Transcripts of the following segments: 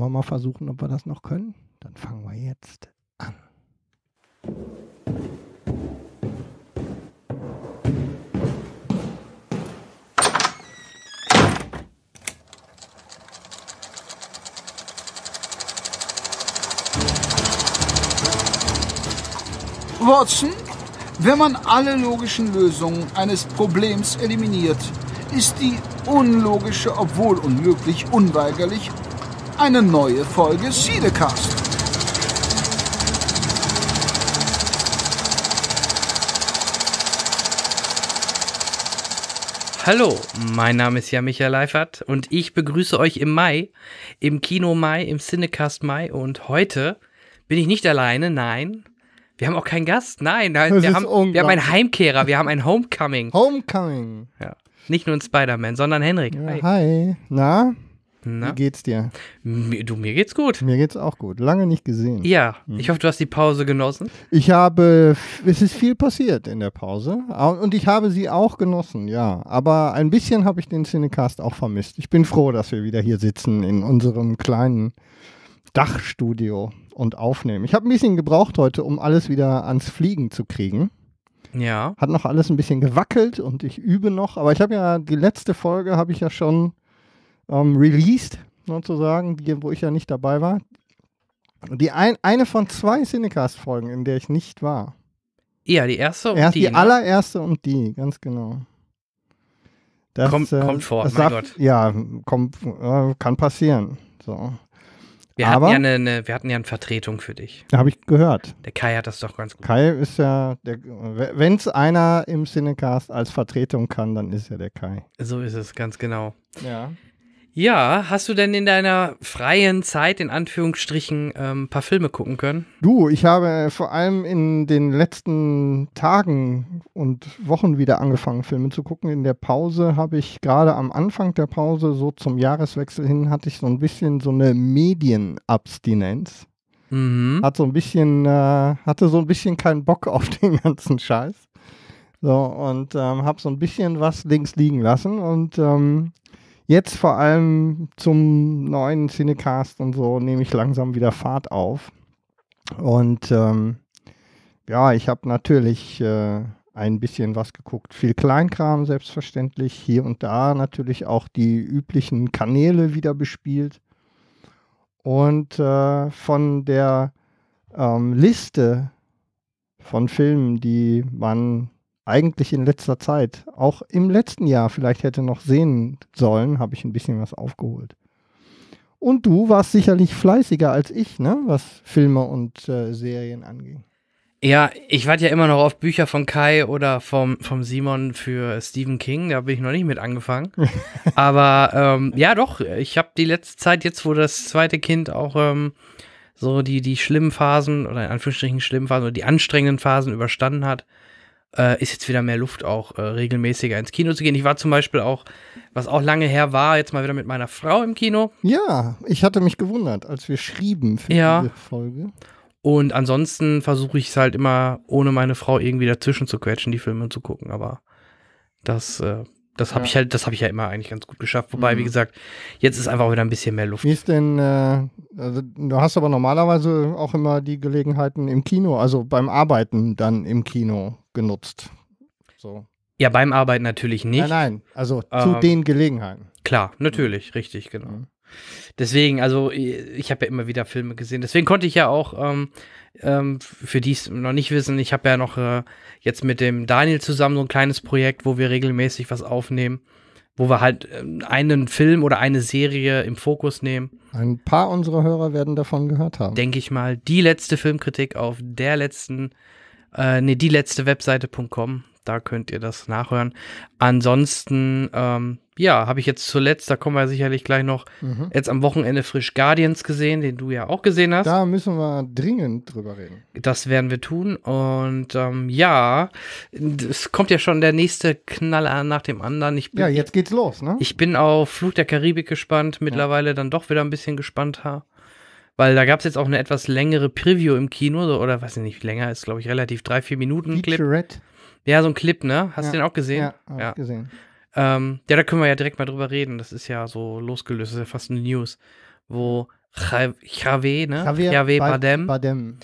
Wollen wir mal versuchen, ob wir das noch können? Dann fangen wir jetzt an. Watson, wenn man alle logischen Lösungen eines Problems eliminiert, ist die unlogische, obwohl unmöglich, unweigerlich eine neue Folge Siedecast. Hallo, mein Name ist ja Michael Leifert und ich begrüße euch im Mai, im Kino Mai, im Cinecast Mai und heute bin ich nicht alleine, nein, wir haben auch keinen Gast. Nein, nein wir, haben, wir haben einen Heimkehrer, wir haben ein Homecoming. Homecoming. Ja. Nicht nur ein Spider-Man, sondern Henrik. Ja, hi. hi. Na? Na? Wie geht's dir? Mir, du, mir geht's gut. Mir geht's auch gut. Lange nicht gesehen. Ja, hm. ich hoffe, du hast die Pause genossen. Ich habe, es ist viel passiert in der Pause und ich habe sie auch genossen, ja. Aber ein bisschen habe ich den Cinecast auch vermisst. Ich bin froh, dass wir wieder hier sitzen in unserem kleinen Dachstudio und aufnehmen. Ich habe ein bisschen gebraucht heute, um alles wieder ans Fliegen zu kriegen. Ja. Hat noch alles ein bisschen gewackelt und ich übe noch, aber ich habe ja die letzte Folge habe ich ja schon ähm, released, sozusagen, die, wo ich ja nicht dabei war. Die ein, eine von zwei Cinecast-Folgen, in der ich nicht war. Ja, die erste und Erst, die. Die ne? allererste und die, ganz genau. Das, kommt, äh, kommt vor, mein sagt, Gott. Ja, kommt, äh, kann passieren. So. Wir, Aber, hatten ja eine, eine, wir hatten ja eine Vertretung für dich. Habe ich gehört. Der Kai hat das doch ganz gut. Kai ist ja, wenn es einer im Cinecast als Vertretung kann, dann ist ja der Kai. So ist es, ganz genau. Ja. Ja, hast du denn in deiner freien Zeit in Anführungsstrichen ein ähm, paar Filme gucken können? Du, ich habe äh, vor allem in den letzten Tagen und Wochen wieder angefangen, Filme zu gucken. In der Pause habe ich gerade am Anfang der Pause, so zum Jahreswechsel hin, hatte ich so ein bisschen so eine Medienabstinenz. Mhm. Hat so ein bisschen, äh, hatte so ein bisschen keinen Bock auf den ganzen Scheiß. So, und ähm, habe so ein bisschen was links liegen lassen und ähm, jetzt vor allem zum neuen Cinecast und so nehme ich langsam wieder Fahrt auf. Und ähm, ja, ich habe natürlich äh, ein bisschen was geguckt. Viel Kleinkram selbstverständlich, hier und da natürlich auch die üblichen Kanäle wieder bespielt. Und äh, von der ähm, Liste von Filmen, die man eigentlich in letzter Zeit, auch im letzten Jahr vielleicht hätte noch sehen sollen, habe ich ein bisschen was aufgeholt. Und du warst sicherlich fleißiger als ich, ne? was Filme und äh, Serien anging. Ja, ich warte ja immer noch auf Bücher von Kai oder vom, vom Simon für Stephen King. Da bin ich noch nicht mit angefangen. Aber ähm, ja, doch, ich habe die letzte Zeit, jetzt wo das zweite Kind auch ähm, so die, die schlimmen Phasen oder in Anführungsstrichen schlimmen Phasen oder die anstrengenden Phasen überstanden hat, äh, ist jetzt wieder mehr Luft, auch äh, regelmäßiger ins Kino zu gehen. Ich war zum Beispiel auch, was auch lange her war, jetzt mal wieder mit meiner Frau im Kino. Ja, ich hatte mich gewundert, als wir schrieben für ja. diese Folge. Und ansonsten versuche ich es halt immer, ohne meine Frau irgendwie dazwischen zu quetschen, die Filme zu gucken. Aber das, äh, das habe ja. ich halt, das habe ich ja immer eigentlich ganz gut geschafft. Wobei, mhm. wie gesagt, jetzt ist einfach wieder ein bisschen mehr Luft. Wie ist denn, äh, also, du hast aber normalerweise auch immer die Gelegenheiten im Kino, also beim Arbeiten dann im Kino genutzt. So. Ja, beim Arbeiten natürlich nicht. Nein, nein, also ähm, zu den Gelegenheiten. Klar, natürlich, mhm. richtig, genau. Mhm. Deswegen, also ich habe ja immer wieder Filme gesehen. Deswegen konnte ich ja auch, ähm, ähm, für die es noch nicht wissen, ich habe ja noch äh, jetzt mit dem Daniel zusammen so ein kleines Projekt, wo wir regelmäßig was aufnehmen, wo wir halt ähm, einen Film oder eine Serie im Fokus nehmen. Ein paar unserer Hörer werden davon gehört haben. Denke ich mal, die letzte Filmkritik auf der letzten äh, nee, die letzte Webseite.com. Da könnt ihr das nachhören. Ansonsten, ähm, ja, habe ich jetzt zuletzt, da kommen wir sicherlich gleich noch, mhm. jetzt am Wochenende frisch Guardians gesehen, den du ja auch gesehen hast. Da müssen wir dringend drüber reden. Das werden wir tun. Und ähm, ja, es kommt ja schon der nächste Knaller nach dem anderen. Ich bin, ja, jetzt geht's los, ne? Ich bin auf Flug der Karibik gespannt, mittlerweile ja. dann doch wieder ein bisschen gespannter weil da gab es jetzt auch eine etwas längere Preview im Kino, so, oder weiß ich nicht, länger ist, glaube ich, relativ drei, vier Minuten Clip. Ja, so ein Clip, ne? Hast ja, du den auch gesehen? Ja, hab Ich gesehen. Ähm, ja, da können wir ja direkt mal drüber reden. Das ist ja so losgelöst, das ist ja fast eine News, wo Javé, ne? Javé Badem, Badem.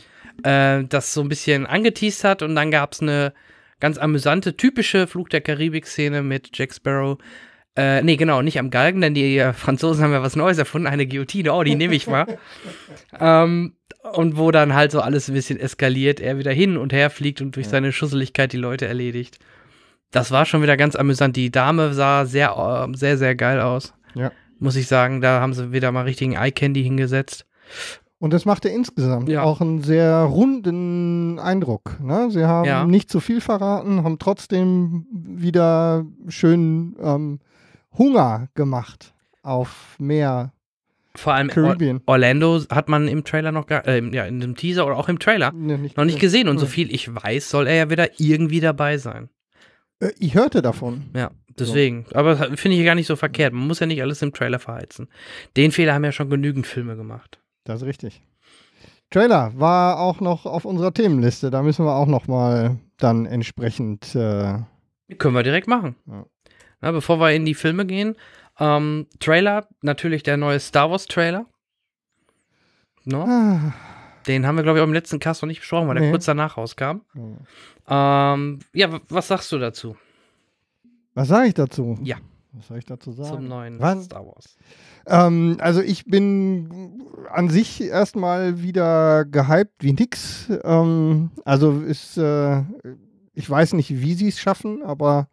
Äh, das so ein bisschen angeteased hat und dann gab es eine ganz amüsante, typische Flug der Karibik-Szene mit Jack Sparrow, äh, nee, genau, nicht am Galgen, denn die äh, Franzosen haben ja was Neues erfunden, eine Guillotine, oh, die nehme ich mal. ähm, und wo dann halt so alles ein bisschen eskaliert, er wieder hin und her fliegt und durch ja. seine Schusseligkeit die Leute erledigt. Das war schon wieder ganz amüsant. Die Dame sah sehr, äh, sehr, sehr geil aus. Ja. Muss ich sagen, da haben sie wieder mal richtigen Eye Candy hingesetzt. Und das macht machte insgesamt ja. auch einen sehr runden Eindruck. Ne? Sie haben ja. nicht zu viel verraten, haben trotzdem wieder schön ähm, Hunger gemacht auf mehr. Vor allem Caribbean. Orlando hat man im Trailer noch gar, äh, ja, in dem Teaser oder auch im Trailer nee, nicht noch nicht gesehen. Und nee. so hm. viel ich weiß, soll er ja wieder irgendwie dabei sein. Äh, ich hörte davon. Ja. Deswegen, so. aber finde ich gar nicht so verkehrt. Man muss ja nicht alles im Trailer verheizen. Den Fehler haben ja schon genügend Filme gemacht. Das ist richtig. Trailer war auch noch auf unserer Themenliste. Da müssen wir auch noch mal dann entsprechend. Äh Können wir direkt machen. Ja. Na, bevor wir in die Filme gehen, ähm, Trailer natürlich der neue Star Wars Trailer. No? Ne? Ah. Den haben wir glaube ich auch im letzten Cast noch nicht besprochen, weil nee. der kurz danach rauskam. Mhm. Ähm, ja, was sagst du dazu? Was sage ich dazu? Ja. Was soll ich dazu sagen? Zum neuen Was? Star Wars. Ähm, also ich bin an sich erstmal wieder gehypt wie nix. Ähm, also ist, äh, ich weiß nicht, wie sie es schaffen, aber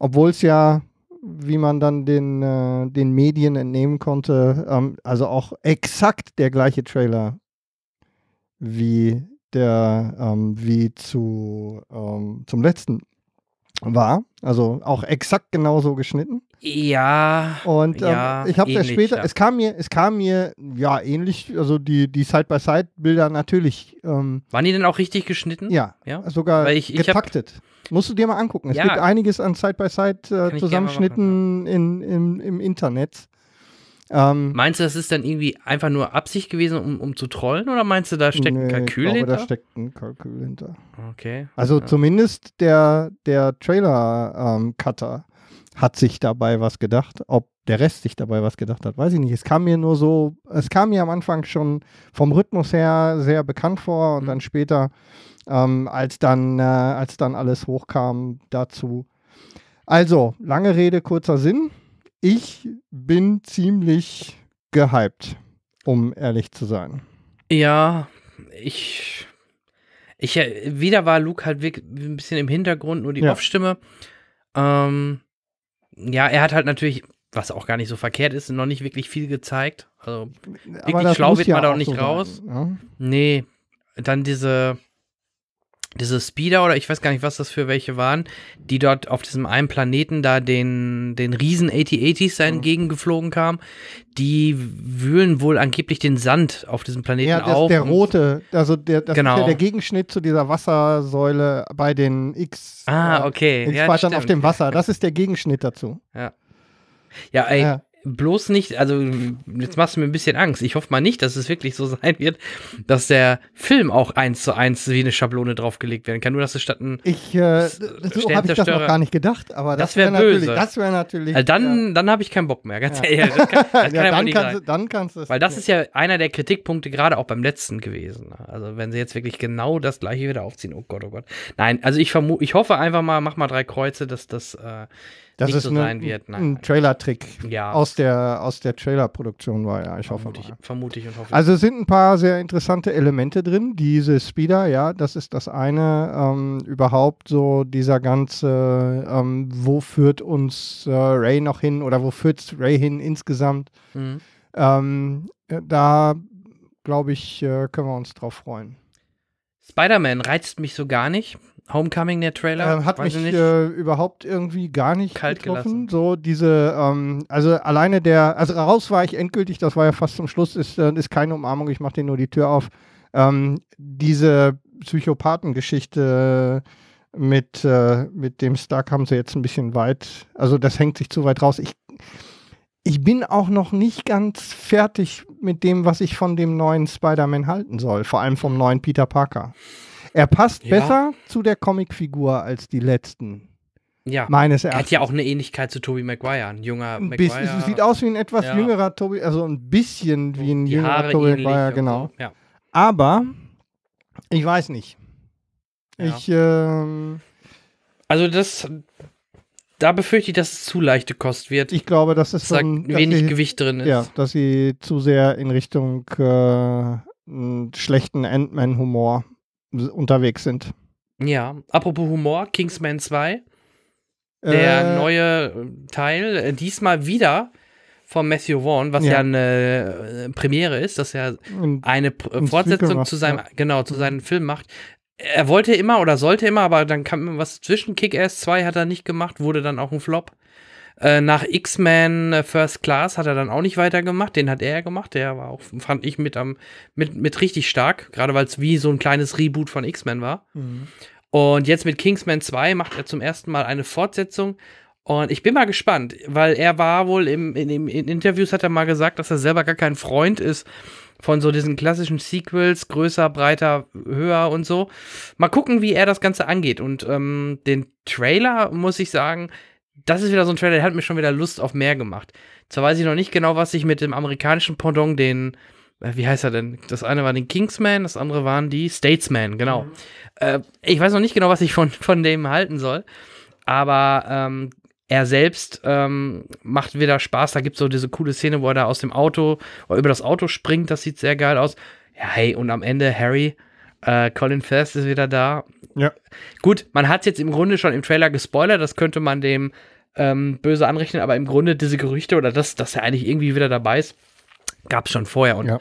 obwohl es ja, wie man dann den, äh, den Medien entnehmen konnte, ähm, also auch exakt der gleiche Trailer wie der, ähm, wie zu, ähm, zum letzten war. Also auch exakt genauso geschnitten. Ja. Und ähm, ja, ich habe das später, ja. es kam mir, es kam mir, ja, ähnlich, also die, die Side-by-Side-Bilder natürlich. Ähm, Waren die denn auch richtig geschnitten? Ja. ja? Sogar Weil ich, ich Hab, Musst du dir mal angucken. Es ja, gibt einiges an Side-by-Side-Zusammenschnitten äh, in, in, im Internet. Ähm, meinst du, das ist dann irgendwie einfach nur Absicht gewesen, um, um zu trollen? Oder meinst du, da steckt nee, ein Kalkül ich glaube, hinter? da steckt ein Kalkül hinter. Okay. Also ja. zumindest der, der Trailer-Cutter ähm, hat sich dabei was gedacht. Ob der Rest sich dabei was gedacht hat, weiß ich nicht. Es kam mir nur so, es kam mir am Anfang schon vom Rhythmus her sehr bekannt vor und mhm. dann später, ähm, als, dann, äh, als dann alles hochkam dazu. Also, lange Rede, kurzer Sinn. Ich bin ziemlich gehypt, um ehrlich zu sein. Ja, ich. Ich, äh, wieder war Luke halt wirklich ein bisschen im Hintergrund, nur die ja. Off-Stimme. Ähm, ja, er hat halt natürlich, was auch gar nicht so verkehrt ist, noch nicht wirklich viel gezeigt. Also wirklich schlau wird ja man da auch nicht so raus. Sein, ne? ja? Nee. Dann diese, diese Speeder oder ich weiß gar nicht, was das für welche waren, die dort auf diesem einen Planeten da den, den riesen AT-80s da entgegengeflogen kamen, die wühlen wohl angeblich den Sand auf diesem Planeten ja, das auf. der rote, also der, das genau. ist ja der Gegenschnitt zu dieser Wassersäule bei den X. Ah, okay. Äh, X ja, auf dem Wasser, das ist der Gegenschnitt dazu. Ja. Ja, ey, ja bloß nicht, also jetzt machst du mir ein bisschen Angst. Ich hoffe mal nicht, dass es wirklich so sein wird, dass der Film auch eins zu eins wie eine Schablone draufgelegt werden kann. Nur, dass es statt ein Ich äh, so habe ich das noch gar nicht gedacht, aber das, das wäre wär natürlich, das wäre natürlich. Also dann, ja. dann habe ich keinen Bock mehr, ganz ja. ehrlich. Das kann, das ja, dann, kannst, du, dann kannst du es. Weil das ist ja einer der Kritikpunkte gerade auch beim letzten gewesen. Also wenn sie jetzt wirklich genau das gleiche wieder aufziehen, oh Gott, oh Gott. Nein, also ich vermute, ich hoffe einfach mal, mach mal drei Kreuze, dass das äh, das nicht ist so sein wird. Nein, ein Trailer-Trick ja. aus der, aus der Trailer-Produktion war, ja, ich vermute hoffe. Mal. Ich, und hoffe. Also es sind ein paar sehr interessante Elemente drin. Diese Speeder, ja, das ist das eine. Ähm, überhaupt so dieser ganze, ähm, wo führt uns äh, Ray noch hin oder wo führt Ray hin insgesamt? Mhm. Ähm, äh, da, glaube ich, äh, können wir uns drauf freuen. Spider-Man reizt mich so gar nicht. Homecoming, der Trailer? Ähm, hat Weiß mich äh, überhaupt irgendwie gar nicht Kalt getroffen. Gelassen. So diese, ähm, also alleine der, also raus war ich endgültig, das war ja fast zum Schluss, ist, äh, ist keine Umarmung, ich mache dir nur die Tür auf. Ähm, diese Psychopathengeschichte mit, äh, mit dem Stark haben sie jetzt ein bisschen weit, also das hängt sich zu weit raus. Ich, ich bin auch noch nicht ganz fertig mit dem, was ich von dem neuen Spider-Man halten soll, vor allem vom neuen Peter Parker. Er passt ja. besser zu der Comicfigur als die letzten. Ja. Meines Erachtens. Er hat ja auch eine Ähnlichkeit zu Toby Maguire, ein junger Maguire. Bisschen, sieht aus wie ein etwas ja. jüngerer Toby, also ein bisschen wie ein die jüngerer Haare Toby Maguire, genau. Ja. Aber ich weiß nicht. Ich ähm, also das da befürchte ich, dass es zu leichte Kost wird. Ich glaube, dass es dann, dass wenig sie, Gewicht drin ist. Ja, dass sie zu sehr in Richtung äh, schlechten Ant-Man-Humor unterwegs sind. Ja, apropos Humor, Kingsman 2. Der äh, neue äh, Teil, äh, diesmal wieder von Matthew Vaughn, was ja, ja eine äh, Premiere ist, dass er eine und Fortsetzung zu seinem, ja. genau, zu seinem Film macht. Er wollte immer oder sollte immer, aber dann kam was zwischen Kick-Ass 2 hat er nicht gemacht, wurde dann auch ein Flop. Äh, nach X-Men äh, First Class hat er dann auch nicht weitergemacht. Den hat er ja gemacht. Der war auch, fand ich, mit, am, mit, mit richtig stark. Gerade weil es wie so ein kleines Reboot von X-Men war. Mhm. Und jetzt mit Kingsman 2 macht er zum ersten Mal eine Fortsetzung. Und ich bin mal gespannt, weil er war wohl im, in, in, in Interviews hat er mal gesagt, dass er selber gar kein Freund ist von so diesen klassischen Sequels, größer, breiter, höher und so. Mal gucken, wie er das Ganze angeht. Und ähm, den Trailer, muss ich sagen, das ist wieder so ein Trailer, der hat mir schon wieder Lust auf mehr gemacht. Zwar weiß ich noch nicht genau, was ich mit dem amerikanischen Pendant, den, äh, wie heißt er denn? Das eine war den Kingsman, das andere waren die Statesman, genau. Mhm. Äh, ich weiß noch nicht genau, was ich von, von dem halten soll, aber ähm, er selbst ähm, macht wieder Spaß. Da gibt es so diese coole Szene, wo er da aus dem Auto, über das Auto springt, das sieht sehr geil aus. Ja, hey, und am Ende Harry, äh, Colin Firth ist wieder da. Ja. Gut, man hat es jetzt im Grunde schon im Trailer gespoilert, das könnte man dem ähm, böse anrechnen, aber im Grunde diese Gerüchte oder das, dass er eigentlich irgendwie wieder dabei ist, gab es schon vorher. Und ja.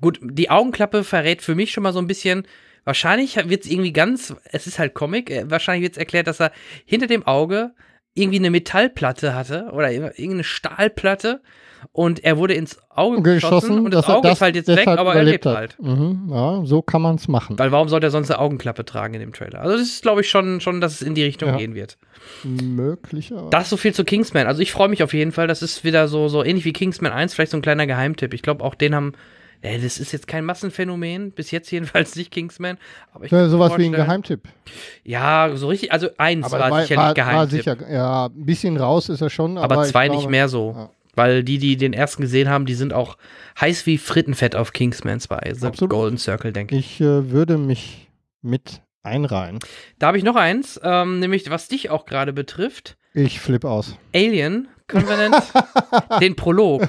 gut, die Augenklappe verrät für mich schon mal so ein bisschen, wahrscheinlich wird es irgendwie ganz, es ist halt Comic, äh, wahrscheinlich wird es erklärt, dass er hinter dem Auge irgendwie eine Metallplatte hatte oder irgendeine Stahlplatte und er wurde ins Auge geschossen, geschossen und das, Auge das, ist halt jetzt weg, aber er lebt halt. Mhm, ja, so kann man es machen. Weil warum sollte er sonst eine Augenklappe tragen in dem Trailer? Also das ist, glaube ich, schon, schon, dass es in die Richtung ja. gehen wird. Möglicherweise. Das so viel zu Kingsman. Also ich freue mich auf jeden Fall. Das ist wieder so, so ähnlich wie Kingsman 1, vielleicht so ein kleiner Geheimtipp. Ich glaube, auch den haben das ist jetzt kein Massenphänomen, bis jetzt jedenfalls nicht Kingsman. Aber ich ja, sowas wie ein Geheimtipp. Ja, so richtig, also eins aber war, war sicherlich war, Geheimtipp. War sicher, ja, ein bisschen raus ist er schon. Aber, aber zwei glaub, nicht mehr so. Ja. Weil die, die den ersten gesehen haben, die sind auch heiß wie Frittenfett auf Kingsman 2. The Absolut. Golden Circle, denke ich. Ich äh, würde mich mit einreihen. Da habe ich noch eins, ähm, nämlich was dich auch gerade betrifft. Ich flippe aus. Alien Covenant, den Prolog.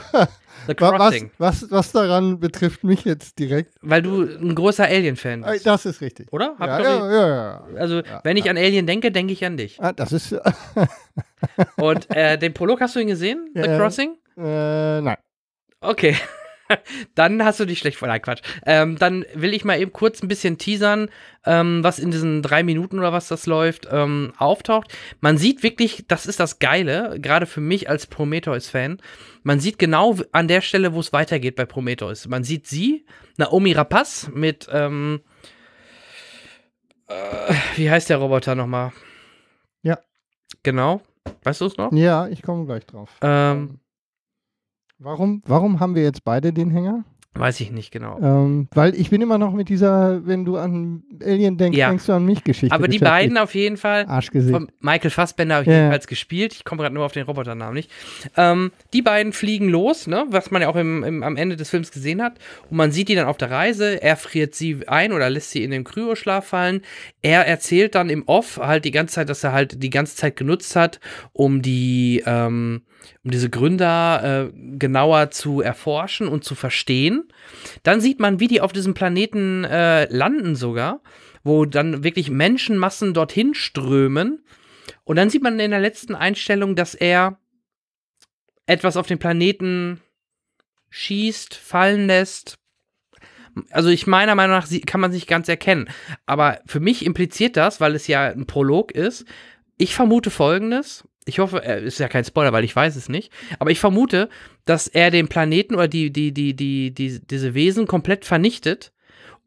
Was, was, was daran betrifft mich jetzt direkt? Weil du ein großer Alien-Fan äh, bist. Das ist richtig. Oder? Hab ja, ja, ja, ja, Also, ja, wenn ich an Alien denke, denke ich an dich. Ah, das ist. Und äh, den Prolog hast du ihn gesehen? The Crossing? Äh, nein. Okay. dann hast du dich schlecht vor. Nein, Quatsch. Ähm, dann will ich mal eben kurz ein bisschen teasern, ähm, was in diesen drei Minuten oder was das läuft, ähm, auftaucht. Man sieht wirklich, das ist das Geile, gerade für mich als Prometheus-Fan. Man sieht genau an der Stelle, wo es weitergeht bei Prometheus. Man sieht sie, Naomi Rapaz mit, ähm, äh, wie heißt der Roboter nochmal? Ja. Genau. Weißt du es noch? Ja, ich komme gleich drauf. Ähm, ähm Warum, warum haben wir jetzt beide den Hänger? Weiß ich nicht genau. Ähm, weil ich bin immer noch mit dieser, wenn du an Alien denkst, ja. denkst du an mich Geschichte. Aber die beiden auf jeden Fall. Arschgesicht. Von Michael Fassbender habe ich ja. jedenfalls gespielt. Ich komme gerade nur auf den Roboternamen nicht. Ähm, die beiden fliegen los, ne, was man ja auch im, im, am Ende des Films gesehen hat. Und man sieht die dann auf der Reise. Er friert sie ein oder lässt sie in den Kryoschlaf fallen. Er erzählt dann im Off halt die ganze Zeit, dass er halt die ganze Zeit genutzt hat, um die. Ähm, um diese Gründer äh, genauer zu erforschen und zu verstehen. Dann sieht man, wie die auf diesem Planeten äh, landen sogar, wo dann wirklich Menschenmassen dorthin strömen. Und dann sieht man in der letzten Einstellung, dass er etwas auf den Planeten schießt, fallen lässt. Also ich meiner Meinung nach kann man sich ganz erkennen. Aber für mich impliziert das, weil es ja ein Prolog ist, ich vermute Folgendes, ich hoffe, es äh, ist ja kein Spoiler, weil ich weiß es nicht, aber ich vermute, dass er den Planeten oder die, die, die, die, die diese Wesen komplett vernichtet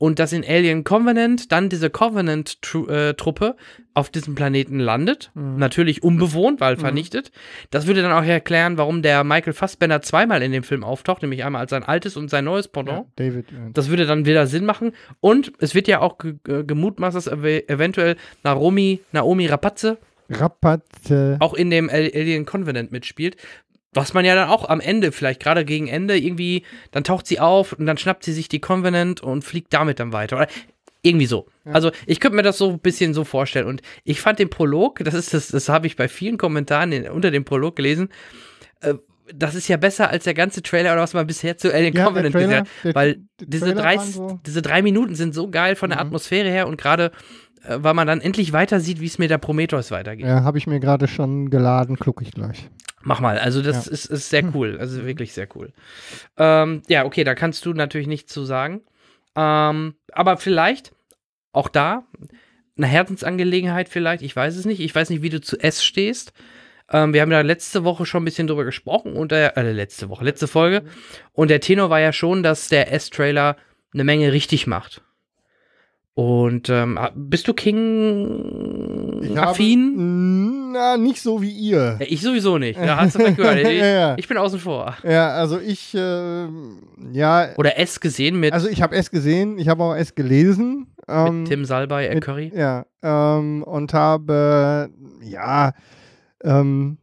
und dass in Alien Covenant dann diese Covenant-Truppe äh, auf diesem Planeten landet. Mhm. Natürlich unbewohnt, weil mhm. vernichtet. Mhm. Das würde dann auch erklären, warum der Michael Fassbender zweimal in dem Film auftaucht, nämlich einmal als sein altes und sein neues Pendant. Ja, David. Ja. Das würde dann wieder Sinn machen. Und es wird ja auch gemutmaßt, dass eventuell Naomi, Naomi Rapazze Rapaze. Auch in dem Alien Convenant mitspielt. Was man ja dann auch am Ende, vielleicht gerade gegen Ende, irgendwie, dann taucht sie auf und dann schnappt sie sich die Convenant und fliegt damit dann weiter. Oder irgendwie so. Ja. Also ich könnte mir das so ein bisschen so vorstellen. Und ich fand den Prolog, das ist das, das habe ich bei vielen Kommentaren in, unter dem Prolog gelesen, äh, das ist ja besser als der ganze Trailer oder was man bisher zu Alien ja, Covenant Trailer, gesehen hat. Weil diese, drei, so diese drei Minuten sind so geil von der mhm. Atmosphäre her und gerade äh, weil man dann endlich weiter sieht, wie es mit der Prometheus weitergeht. Ja, habe ich mir gerade schon geladen, gucke ich gleich. Mach mal, also das ja. ist, ist sehr hm. cool, also wirklich sehr cool. Ähm, ja, okay, da kannst du natürlich nichts zu sagen. Ähm, aber vielleicht, auch da, eine Herzensangelegenheit vielleicht, ich weiß es nicht. Ich weiß nicht, wie du zu S stehst. Ähm, wir haben ja letzte Woche schon ein bisschen drüber gesprochen und der, äh, äh, letzte Woche, letzte Folge. Und der Tenor war ja schon, dass der S-Trailer eine Menge richtig macht. Und ähm, bist du King-affin? Na, nicht so wie ihr. Ja, ich sowieso nicht. Da hast du vielleicht gehört. Ich, ja, ja. ich, bin außen vor. Ja, also ich, äh, ja. Oder S gesehen mit. Also ich habe S gesehen, ich habe auch S gelesen. Ähm, mit Tim Salbei, Ed äh, Curry. Ja. Ähm, und habe, ja, ähm,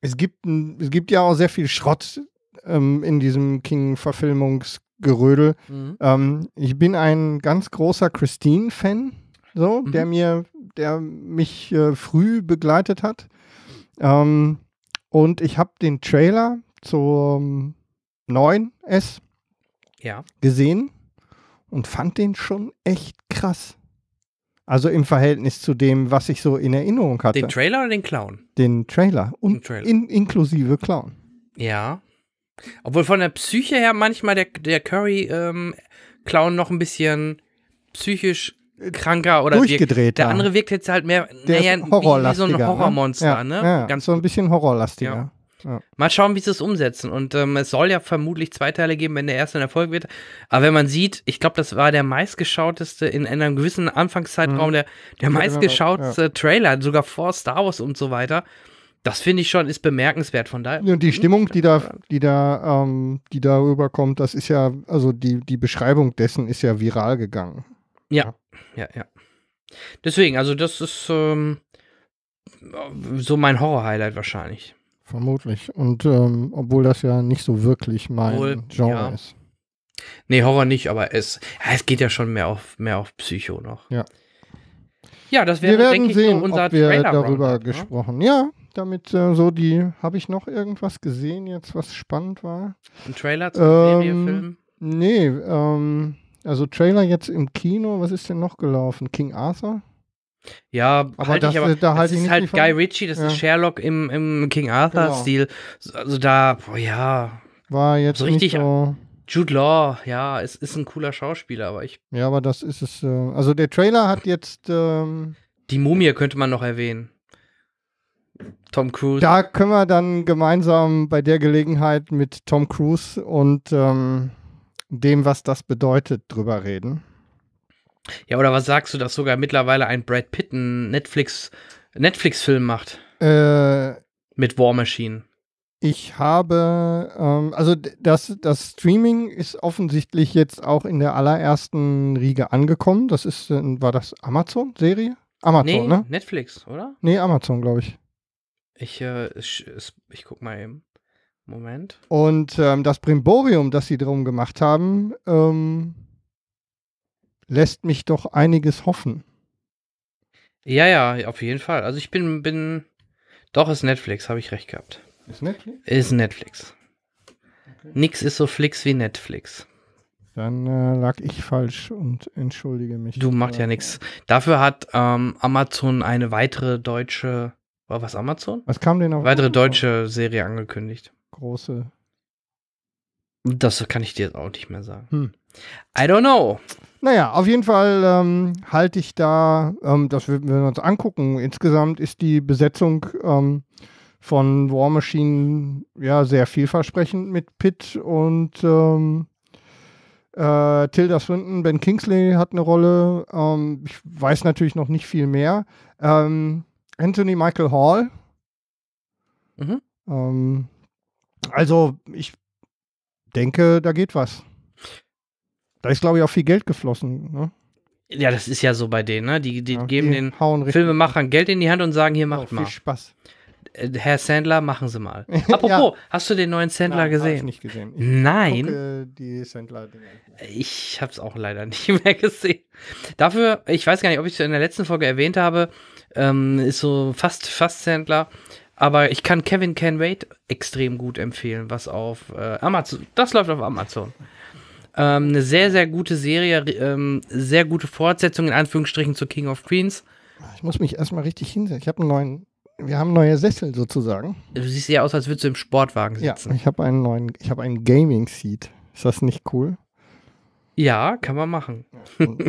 es, gibt, es gibt ja auch sehr viel Schrott ähm, in diesem King-Verfilmungsgerödel. Mhm. Ähm, ich bin ein ganz großer Christine-Fan, so, mhm. der mir, der mich äh, früh begleitet hat. Ähm, und ich habe den Trailer zum 9S ja. gesehen und fand den schon echt krass. Also im Verhältnis zu dem, was ich so in Erinnerung hatte. Den Trailer oder den Clown? Den Trailer. Und Trailer. In, inklusive Clown. Ja. Obwohl von der Psyche her manchmal der, der Curry-Clown ähm, noch ein bisschen psychisch äh, kranker oder durchgedreht. Wirkt. Der andere wirkt jetzt halt mehr, der naja, wie, so ein ne? Horrormonster, ja, ne? Ja, Ganz so ein bisschen horrorlastiger. Ja. Ja. Mal schauen, wie sie es umsetzen. Und ähm, es soll ja vermutlich zwei Teile geben, wenn der erste ein Erfolg wird. Aber wenn man sieht, ich glaube, das war der meistgeschauteste in, in einem gewissen Anfangszeitraum, mhm. der, der meistgeschauteste ja. Trailer, sogar vor Star Wars und so weiter. Das finde ich schon, ist bemerkenswert von daher. Und die Stimmung, die da, die da, ähm, die da rüberkommt, das ist ja, also die, die Beschreibung dessen ist ja viral gegangen. Ja, ja, ja. Deswegen, also das ist ähm, so mein Horror-Highlight wahrscheinlich vermutlich. Und ähm, obwohl das ja nicht so wirklich mein Wohl, Genre ja. ist. Nee, Horror nicht, aber es, es geht ja schon mehr auf, mehr auf Psycho noch. Ja. Ja, das wäre, wir werden sehen, so ob wir darüber Round, ne? gesprochen. Ja, damit äh, so die, habe ich noch irgendwas gesehen jetzt, was spannend war? Ein Trailer zum ähm, Seriefilm? Nee, ähm, also Trailer jetzt im Kino, was ist denn noch gelaufen? King Arthur? Ja, aber halt das, ich, aber, da das ist halt Guy Ritchie, das ja. ist Sherlock im, im King Arthur-Stil. Genau. Also da, boah, ja. War jetzt so richtig. So Jude Law, ja, es ist, ist ein cooler Schauspieler, aber ich. Ja, aber das ist es. Äh, also der Trailer hat jetzt. Ähm, die Mumie könnte man noch erwähnen. Tom Cruise. Da können wir dann gemeinsam bei der Gelegenheit mit Tom Cruise und ähm, dem, was das bedeutet, drüber reden. Ja, oder was sagst du, dass sogar mittlerweile ein Brad Pitt einen Netflix, Netflix-Film macht? Äh, Mit War Machine. Ich habe, ähm, also das, das Streaming ist offensichtlich jetzt auch in der allerersten Riege angekommen. Das ist, äh, war das Amazon-Serie? Amazon, nee, ne? Netflix, oder? Nee, Amazon, glaube ich. Ich, äh, ich, ich guck mal eben. Moment. Und ähm, das Brimborium, das sie drum gemacht haben, ähm, lässt mich doch einiges hoffen. Ja, ja, auf jeden Fall. Also ich bin, bin, doch ist Netflix, habe ich recht gehabt. Ist Netflix? Ist Netflix. Okay. Nix ist so flix wie Netflix. Dann äh, lag ich falsch und entschuldige mich. Du machst ja nichts. Dafür hat ähm, Amazon eine weitere deutsche, war was Amazon? Was kam denn auf? Weitere deutsche auf? Serie angekündigt. Große. Das kann ich dir auch nicht mehr sagen. Hm. I don't know. Naja, auf jeden Fall ähm, halte ich da, ähm, das würden wir uns angucken. Insgesamt ist die Besetzung ähm, von War Machine ja sehr vielversprechend mit Pitt und ähm, äh, Tilda Swinton, Ben Kingsley hat eine Rolle. Ähm, ich weiß natürlich noch nicht viel mehr. Ähm, Anthony Michael Hall. Mhm. also ich denke, da geht was. Da ist, glaube ich, auch viel Geld geflossen. Ne? Ja, das ist ja so bei denen, ne? Die, die ja, geben die den Filmemachern Geld in die Hand und sagen, hier macht oh, viel mal. Viel Spaß. Äh, Herr Sandler, machen Sie mal. Apropos, ja. hast du den neuen Sandler Nein, gesehen? Hab ich nicht gesehen. Ich Nein. die Sandler ich habe es auch leider nicht mehr gesehen. Dafür, ich weiß gar nicht, ob ich es in der letzten Folge erwähnt habe, ähm, ist so fast, fast Sandler. Aber ich kann Kevin Can Wait extrem gut empfehlen, was auf äh, Amazon. Das läuft auf Amazon. Ähm, eine sehr, sehr gute Serie, ähm, sehr gute Fortsetzung in Anführungsstrichen zu King of Queens. Ich muss mich erstmal richtig hinsetzen. Ich habe einen neuen, wir haben neue Sessel sozusagen. Du siehst eher aus, als würdest du im Sportwagen sitzen. Ja, ich habe einen neuen, ich habe einen Gaming-Seat. Ist das nicht cool? Ja, kann man machen. Und,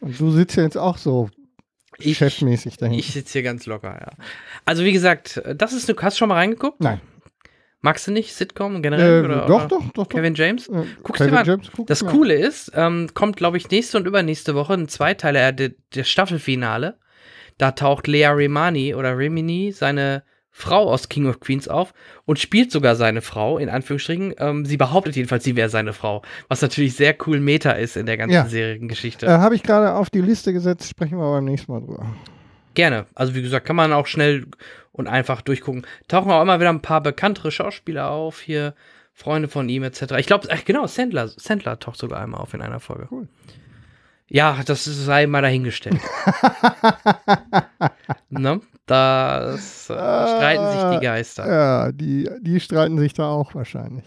und du sitzt ja jetzt auch so ich, chefmäßig dahin. Ich sitze hier ganz locker, ja. Also wie gesagt, das ist eine, hast du schon mal reingeguckt? Nein. Magst du nicht Sitcom generell? Äh, oder, doch, oder doch, doch. Kevin James? Äh, Guckst Kevin mal. James, guck das mal. Coole ist, ähm, kommt, glaube ich, nächste und übernächste Woche ein Zweiteiler, äh, der, der Staffelfinale. Da taucht Lea Remani oder Remini, seine Frau aus King of Queens auf und spielt sogar seine Frau, in Anführungsstrichen. Ähm, sie behauptet jedenfalls, sie wäre seine Frau, was natürlich sehr cool Meta ist in der ganzen ja. Seriengeschichte. Äh, Habe ich gerade auf die Liste gesetzt, sprechen wir beim nächsten Mal drüber gerne. Also wie gesagt, kann man auch schnell und einfach durchgucken. Tauchen auch immer wieder ein paar bekanntere Schauspieler auf, hier Freunde von ihm etc. Ich glaube, äh, genau, Sandler, Sandler taucht sogar einmal auf in einer Folge. Cool. Ja, das sei mal dahingestellt. ne? Das äh, streiten sich die Geister. Ja, die, die streiten sich da auch wahrscheinlich.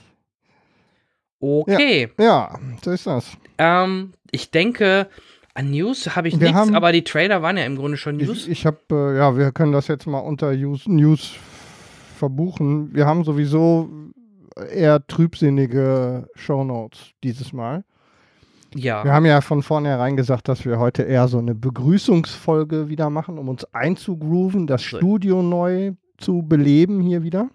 Okay. Ja, ja so ist das. Ähm, ich denke, an News habe ich nichts, aber die Trailer waren ja im Grunde schon News. Ich, ich habe, äh, ja, wir können das jetzt mal unter News, News verbuchen. Wir haben sowieso eher trübsinnige Shownotes dieses Mal. Ja. Wir haben ja von vornherein gesagt, dass wir heute eher so eine Begrüßungsfolge wieder machen, um uns einzugrooven, das so. Studio neu zu beleben hier wieder.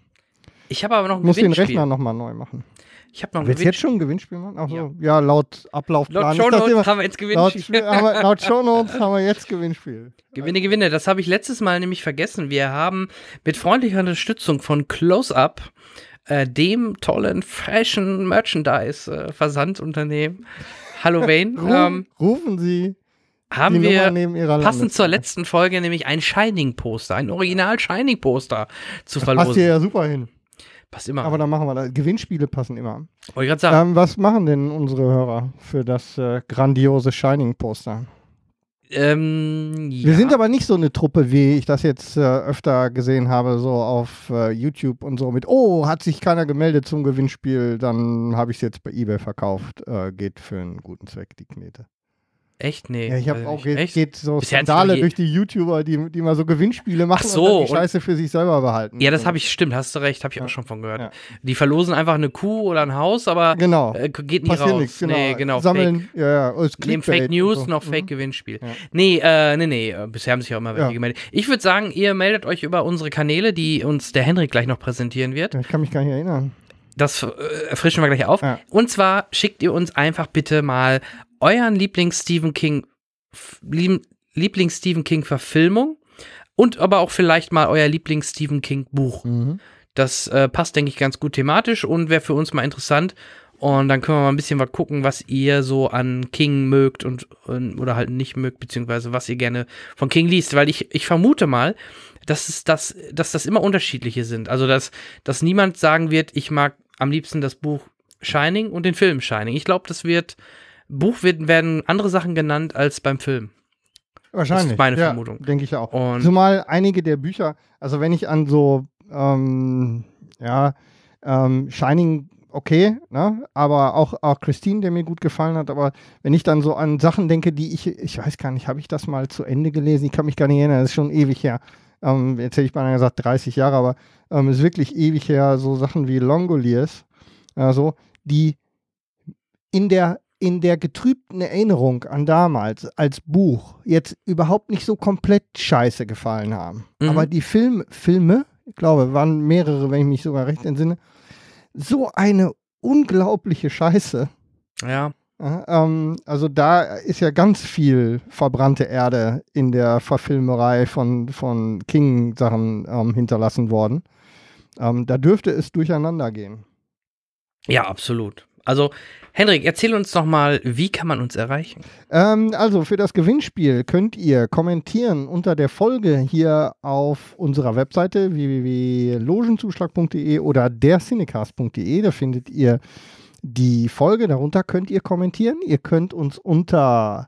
Ich habe aber noch ein Muss den Rechner nochmal neu machen. Ich habe noch Willst ein Willst jetzt schon ein Gewinnspiel machen? Ach so. ja. ja, laut Ablaufplan. Laut Shownotes haben wir jetzt Gewinnspiel. Laut, haben wir, laut haben wir jetzt Gewinnspiel. Gewinne, Gewinne. Das habe ich letztes Mal nämlich vergessen. Wir haben mit freundlicher Unterstützung von Close-Up äh, dem tollen Fashion Merchandise äh, Versandunternehmen. Hallo Wayne. Ruf, ähm, rufen Sie haben wir passend zur letzten Folge nämlich ein Shining Poster, ein Original Shining Poster zu verlosen. Passt dir ja super hin. Passt immer. Aber an. dann machen wir das. Gewinnspiele passen immer. Wollte ich gerade sagen. Ähm, was machen denn unsere Hörer für das äh, grandiose Shining-Poster? Ähm, ja. Wir sind aber nicht so eine Truppe, wie ich das jetzt äh, öfter gesehen habe, so auf äh, YouTube und so mit, oh, hat sich keiner gemeldet zum Gewinnspiel, dann habe ich es jetzt bei eBay verkauft, äh, geht für einen guten Zweck die Knete. Echt? Nee. Ja, ich habe auch ge echt? geht so Bisher Skandale durch die YouTuber, die, die mal so Gewinnspiele machen Ach so, und die Scheiße für sich selber behalten. Ja, das habe ich, stimmt, hast du recht, habe ich ja. auch schon von gehört. Ja. Die verlosen einfach eine Kuh oder ein Haus, aber genau. äh, geht nie Passiert raus. Nix, genau. Nee, genau. Sammeln, Fake, ja, ja. Oh, Neben Fake News so. noch Fake mhm. Gewinnspiel. Ja. Nee, äh, nee, nee, äh, bisher haben sich auch immer welche gemeldet. Ich würde sagen, ihr meldet euch über unsere Kanäle, die uns der Henrik gleich noch präsentieren wird. Ich kann mich gar nicht erinnern das äh, frischen wir gleich auf. Ja. Und zwar schickt ihr uns einfach bitte mal euren Lieblings-Stephen King, Lieblings-Stephen King-Verfilmung und aber auch vielleicht mal euer Lieblings-Stephen King-Buch. Mhm. Das äh, passt, denke ich, ganz gut thematisch und wäre für uns mal interessant. Und dann können wir mal ein bisschen was gucken, was ihr so an King mögt und, und, oder halt nicht mögt, beziehungsweise was ihr gerne von King liest. Weil ich, ich vermute mal, dass es das, dass das immer unterschiedliche sind. Also dass, dass niemand sagen wird, ich mag am liebsten das Buch Shining und den Film Shining. Ich glaube, das wird Buch wird, werden andere Sachen genannt als beim Film. Wahrscheinlich. Das ist meine ja, Vermutung. Denke ich auch. Und Zumal einige der Bücher, also wenn ich an so, ähm, ja, ähm, Shining, okay, ne? aber auch, auch Christine, der mir gut gefallen hat, aber wenn ich dann so an Sachen denke, die ich, ich weiß gar nicht, habe ich das mal zu Ende gelesen? Ich kann mich gar nicht erinnern, das ist schon ewig her. Ähm, jetzt hätte ich beinahe gesagt 30 Jahre, aber ähm, ist wirklich ewig her, so Sachen wie Longoliers, also, die in der in der getrübten Erinnerung an damals als Buch jetzt überhaupt nicht so komplett scheiße gefallen haben. Mhm. Aber die Film, Filme, ich glaube, waren mehrere, wenn ich mich sogar recht entsinne, so eine unglaubliche Scheiße. Ja. Ähm, also da ist ja ganz viel verbrannte Erde in der Verfilmerei von, von King-Sachen ähm, hinterlassen worden. Ähm, da dürfte es durcheinander gehen. Ja, absolut. Also, Hendrik, erzähl uns doch mal, wie kann man uns erreichen? Ähm, also, für das Gewinnspiel könnt ihr kommentieren unter der Folge hier auf unserer Webseite www.logenzuschlag.de oder dercinecast.de. Da findet ihr die Folge. Darunter könnt ihr kommentieren. Ihr könnt uns unter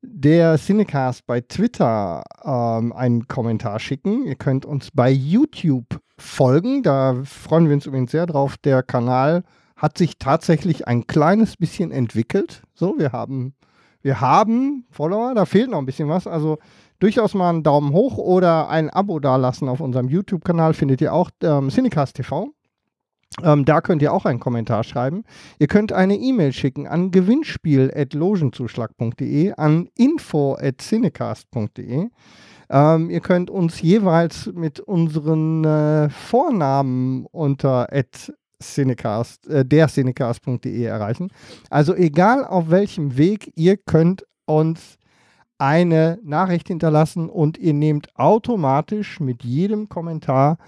der Cinecast bei Twitter ähm, einen Kommentar schicken. Ihr könnt uns bei YouTube folgen. Da freuen wir uns übrigens sehr drauf. Der Kanal hat sich tatsächlich ein kleines bisschen entwickelt. So, wir haben, wir haben Follower, da fehlt noch ein bisschen was. Also durchaus mal einen Daumen hoch oder ein Abo dalassen auf unserem YouTube-Kanal, findet ihr auch ähm, Cinecast TV. Ähm, da könnt ihr auch einen Kommentar schreiben. Ihr könnt eine E-Mail schicken an gewinnspiel.logenzuschlag.de, an info.cinecast.de. Ähm, ihr könnt uns jeweils mit unseren äh, Vornamen unter Cinecast, äh, der Cinecast.de erreichen. Also egal auf welchem Weg, ihr könnt uns eine Nachricht hinterlassen und ihr nehmt automatisch mit jedem Kommentar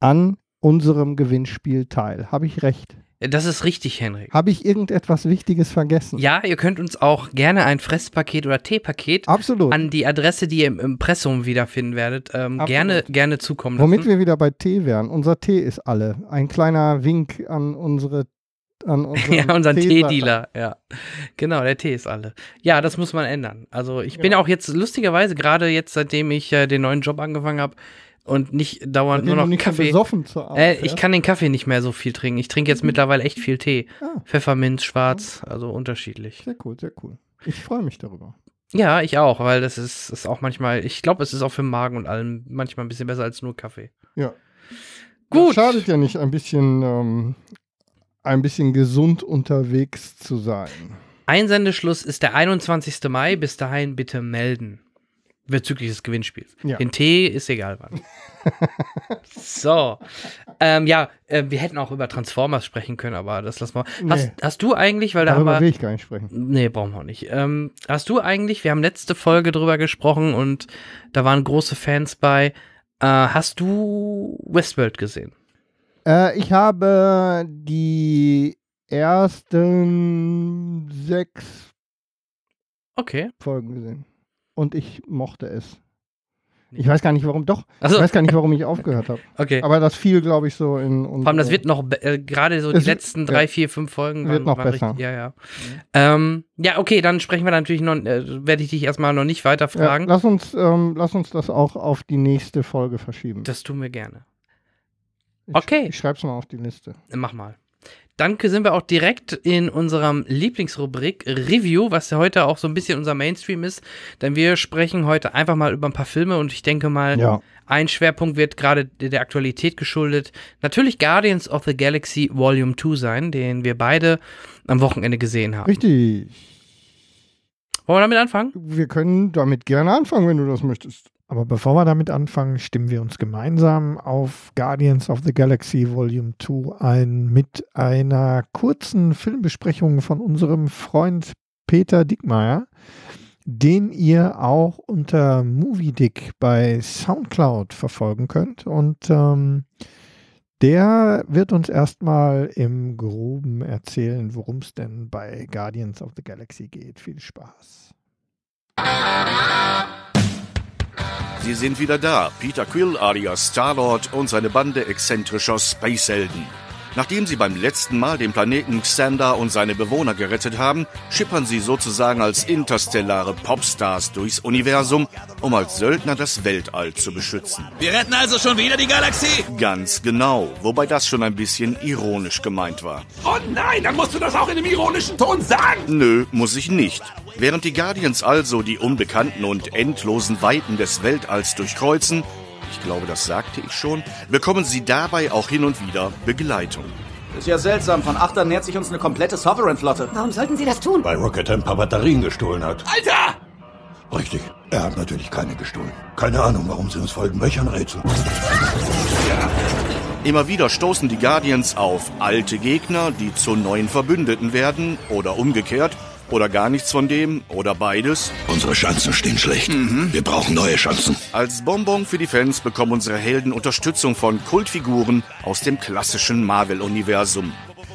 an unserem Gewinnspiel teil. Habe ich recht? Das ist richtig, Henrik. Habe ich irgendetwas Wichtiges vergessen? Ja, ihr könnt uns auch gerne ein Fresspaket oder Teepaket Absolut. an die Adresse, die ihr im Impressum wiederfinden werdet, ähm, gerne, gerne zukommen lassen. Womit wir wieder bei Tee wären. Unser Tee ist alle. Ein kleiner Wink an unsere an ja, unseren Teedealer, ja. Genau, der Tee ist alle. Ja, das muss man ändern. Also ich ja. bin genau. auch jetzt lustigerweise, gerade jetzt, seitdem ich äh, den neuen Job angefangen habe, und nicht dauernd nur noch Kaffee. Abend, äh, ich ja? kann den Kaffee nicht mehr so viel trinken. Ich trinke jetzt mhm. mittlerweile echt viel Tee. Ah. Pfefferminz, schwarz, also unterschiedlich. Sehr cool, sehr cool. Ich freue mich darüber. Ja, ich auch, weil das ist, ist auch manchmal, ich glaube, es ist auch für den Magen und allem manchmal ein bisschen besser als nur Kaffee. Ja. Gut. Das schadet ja nicht, ein bisschen, ähm, ein bisschen gesund unterwegs zu sein. Einsendeschluss ist der 21. Mai. Bis dahin bitte melden bezüglich des Gewinnspiels. Ja. Den Tee ist egal wann. so. Ähm, ja, äh, wir hätten auch über Transformers sprechen können, aber das lassen wir. Nee. Hast, du eigentlich, weil da Darüber haben wir. will ich gar nicht sprechen. Nee, brauchen wir auch nicht. Ähm, hast du eigentlich, wir haben letzte Folge drüber gesprochen und da waren große Fans bei. Äh, hast du Westworld gesehen? Äh, ich habe die ersten sechs okay. Folgen gesehen und ich mochte es. Ich weiß gar nicht, warum, doch. So. Ich weiß gar nicht, warum ich aufgehört habe. Okay. Aber das fiel, glaube ich, so in. Vor allem, das wird noch, äh, gerade so die letzten drei, ja. vier, fünf Folgen. Waren, wird noch besser. Richtig, ja, ja. Mhm. Ähm, ja, okay, dann sprechen wir natürlich noch, äh, werde ich dich erstmal noch nicht weiter fragen. Ja, lass, uns, ähm, lass uns das auch auf die nächste Folge verschieben. Das tun wir gerne. Ich, okay. Ich schreib's mal auf die Liste. Mach mal. Dann sind wir auch direkt in unserem Lieblingsrubrik Review, was ja heute auch so ein bisschen unser Mainstream ist. Denn wir sprechen heute einfach mal über ein paar Filme und ich denke mal, ja. ein Schwerpunkt wird gerade der Aktualität geschuldet. Natürlich Guardians of the Galaxy Volume 2 sein, den wir beide am Wochenende gesehen haben. Richtig. Wollen wir damit anfangen? Wir können damit gerne anfangen, wenn du das möchtest. Aber bevor wir damit anfangen, stimmen wir uns gemeinsam auf Guardians of the Galaxy Volume 2 ein mit einer kurzen Filmbesprechung von unserem Freund Peter Dickmeyer, den ihr auch unter MovieDick bei SoundCloud verfolgen könnt. Und ähm, der wird uns erstmal im Groben erzählen, worum es denn bei Guardians of the Galaxy geht. Viel Spaß. Sie sind wieder da, Peter Quill alias Starlord und seine Bande exzentrischer space Spacehelden. Nachdem sie beim letzten Mal den Planeten Xander und seine Bewohner gerettet haben, schippern sie sozusagen als interstellare Popstars durchs Universum, um als Söldner das Weltall zu beschützen. Wir retten also schon wieder die Galaxie? Ganz genau, wobei das schon ein bisschen ironisch gemeint war. Oh nein, dann musst du das auch in einem ironischen Ton sagen! Nö, muss ich nicht. Während die Guardians also die unbekannten und endlosen Weiten des Weltalls durchkreuzen, ich glaube, das sagte ich schon. Bekommen Sie dabei auch hin und wieder Begleitung. Ist ja seltsam, von Achtern nähert sich uns eine komplette Sovereign-Flotte. Warum sollten Sie das tun? Weil Rocket ein paar Batterien gestohlen hat. Alter! Richtig, er hat natürlich keine gestohlen. Keine Ahnung, warum sie uns folgen, welch ein Rätsel. Ja. Immer wieder stoßen die Guardians auf alte Gegner, die zu neuen Verbündeten werden oder umgekehrt oder gar nichts von dem oder beides. Unsere Chancen stehen schlecht. Mhm. Wir brauchen neue Chancen. Als Bonbon für die Fans bekommen unsere Helden Unterstützung von Kultfiguren aus dem klassischen Marvel-Universum.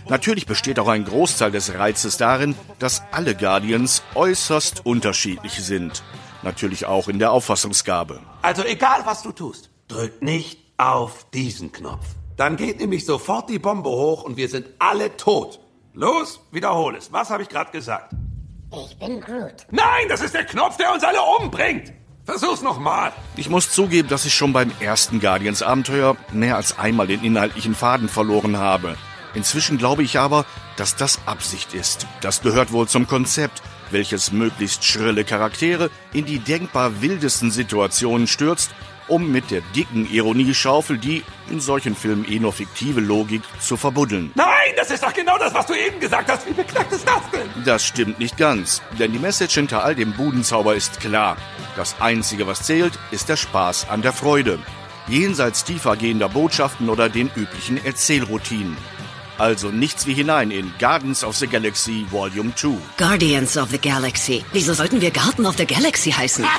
Natürlich besteht auch ein Großteil des Reizes darin, dass alle Guardians äußerst unterschiedlich sind. Natürlich auch in der Auffassungsgabe. Also egal, was du tust, drück nicht auf diesen Knopf. Dann geht nämlich sofort die Bombe hoch und wir sind alle tot. Los, wiederhol es. Was habe ich gerade gesagt? Ich bin Groot. Nein, das ist der Knopf, der uns alle umbringt. Versuch's nochmal. Ich muss zugeben, dass ich schon beim ersten Guardians Abenteuer mehr als einmal den inhaltlichen Faden verloren habe. Inzwischen glaube ich aber, dass das Absicht ist. Das gehört wohl zum Konzept, welches möglichst schrille Charaktere in die denkbar wildesten Situationen stürzt um mit der dicken Ironieschaufel die in solchen Filmen eh nur fiktive Logik zu verbuddeln. Nein, das ist doch genau das, was du eben gesagt hast. Wie beknackt ist das denn? Das stimmt nicht ganz, denn die Message hinter all dem Budenzauber ist klar. Das Einzige, was zählt, ist der Spaß an der Freude. Jenseits tiefer gehender Botschaften oder den üblichen Erzählroutinen. Also nichts wie hinein in Gardens of the Galaxy Volume 2. Guardians of the Galaxy. Wieso sollten wir Garden of the Galaxy heißen?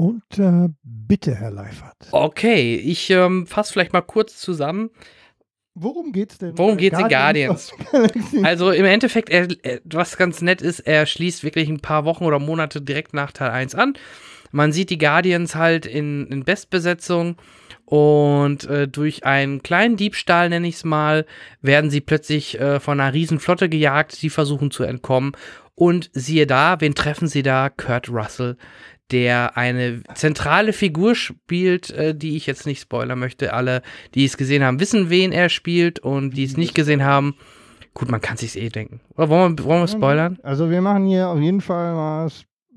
Und äh, bitte, Herr Leifert. Okay, ich ähm, fasse vielleicht mal kurz zusammen. Worum geht's denn? Worum geht's Guardians in Guardians? Also im Endeffekt, er, was ganz nett ist, er schließt wirklich ein paar Wochen oder Monate direkt nach Teil 1 an. Man sieht die Guardians halt in, in Bestbesetzung und äh, durch einen kleinen Diebstahl, nenne ich es mal, werden sie plötzlich äh, von einer Riesenflotte gejagt, die versuchen zu entkommen. Und siehe da, wen treffen sie da? Kurt Russell, der eine zentrale Figur spielt, äh, die ich jetzt nicht spoilern möchte. Alle, die es gesehen haben, wissen, wen er spielt und die es nicht gesehen haben. Gut, man kann sich's eh denken. Oder wollen wir, wollen wir spoilern? Also wir machen hier auf jeden Fall mal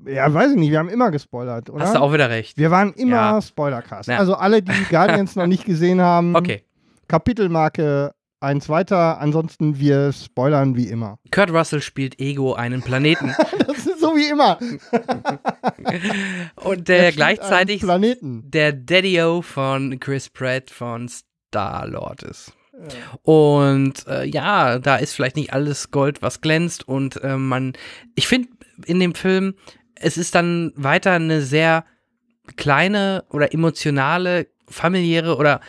ja, weiß ich nicht, wir haben immer gespoilert, oder? Hast du auch wieder recht. Wir waren immer ja. Spoilercast. Ja. Also alle, die Guardians noch nicht gesehen haben, okay. Kapitelmarke eins weiter. Ansonsten, wir spoilern wie immer. Kurt Russell spielt Ego einen Planeten. das so wie immer. Und äh, der gleichzeitig der Daddy-O von Chris Pratt von Star-Lord ist. Und äh, ja, da ist vielleicht nicht alles Gold, was glänzt. Und äh, man, ich finde in dem Film, es ist dann weiter eine sehr kleine oder emotionale, familiäre oder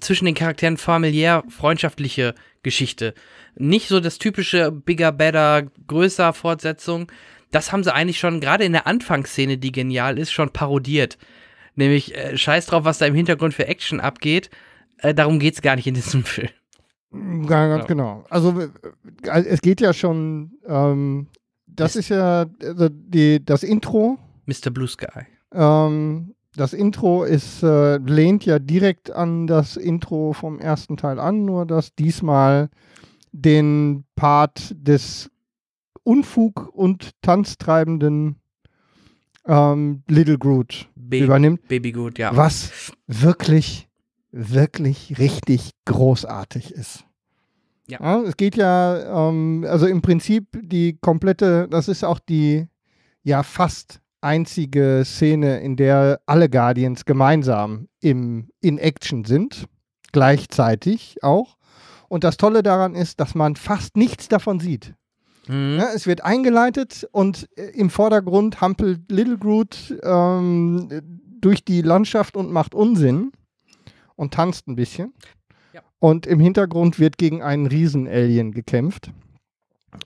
zwischen den Charakteren familiär freundschaftliche Geschichte. Nicht so das typische Bigger, Better, Größer Fortsetzung, das haben sie eigentlich schon gerade in der Anfangsszene, die genial ist, schon parodiert. Nämlich äh, scheiß drauf, was da im Hintergrund für Action abgeht. Äh, darum geht es gar nicht in diesem Film. Ja, ganz genau. Also es geht ja schon, ähm, das ist ja also die, das Intro. Mr. Blue Sky. Ähm, das Intro ist, äh, lehnt ja direkt an das Intro vom ersten Teil an, nur dass diesmal den Part des Unfug und tanztreibenden ähm, Little Groot Be übernimmt. Baby Groot, ja. Was wirklich, wirklich richtig großartig ist. Ja. ja es geht ja, ähm, also im Prinzip die komplette, das ist auch die ja fast einzige Szene, in der alle Guardians gemeinsam im, in Action sind, gleichzeitig auch. Und das Tolle daran ist, dass man fast nichts davon sieht. Mhm. Ja, es wird eingeleitet und äh, im Vordergrund hampelt Little Groot ähm, durch die Landschaft und macht Unsinn und tanzt ein bisschen. Ja. Und im Hintergrund wird gegen einen Riesen-Alien gekämpft.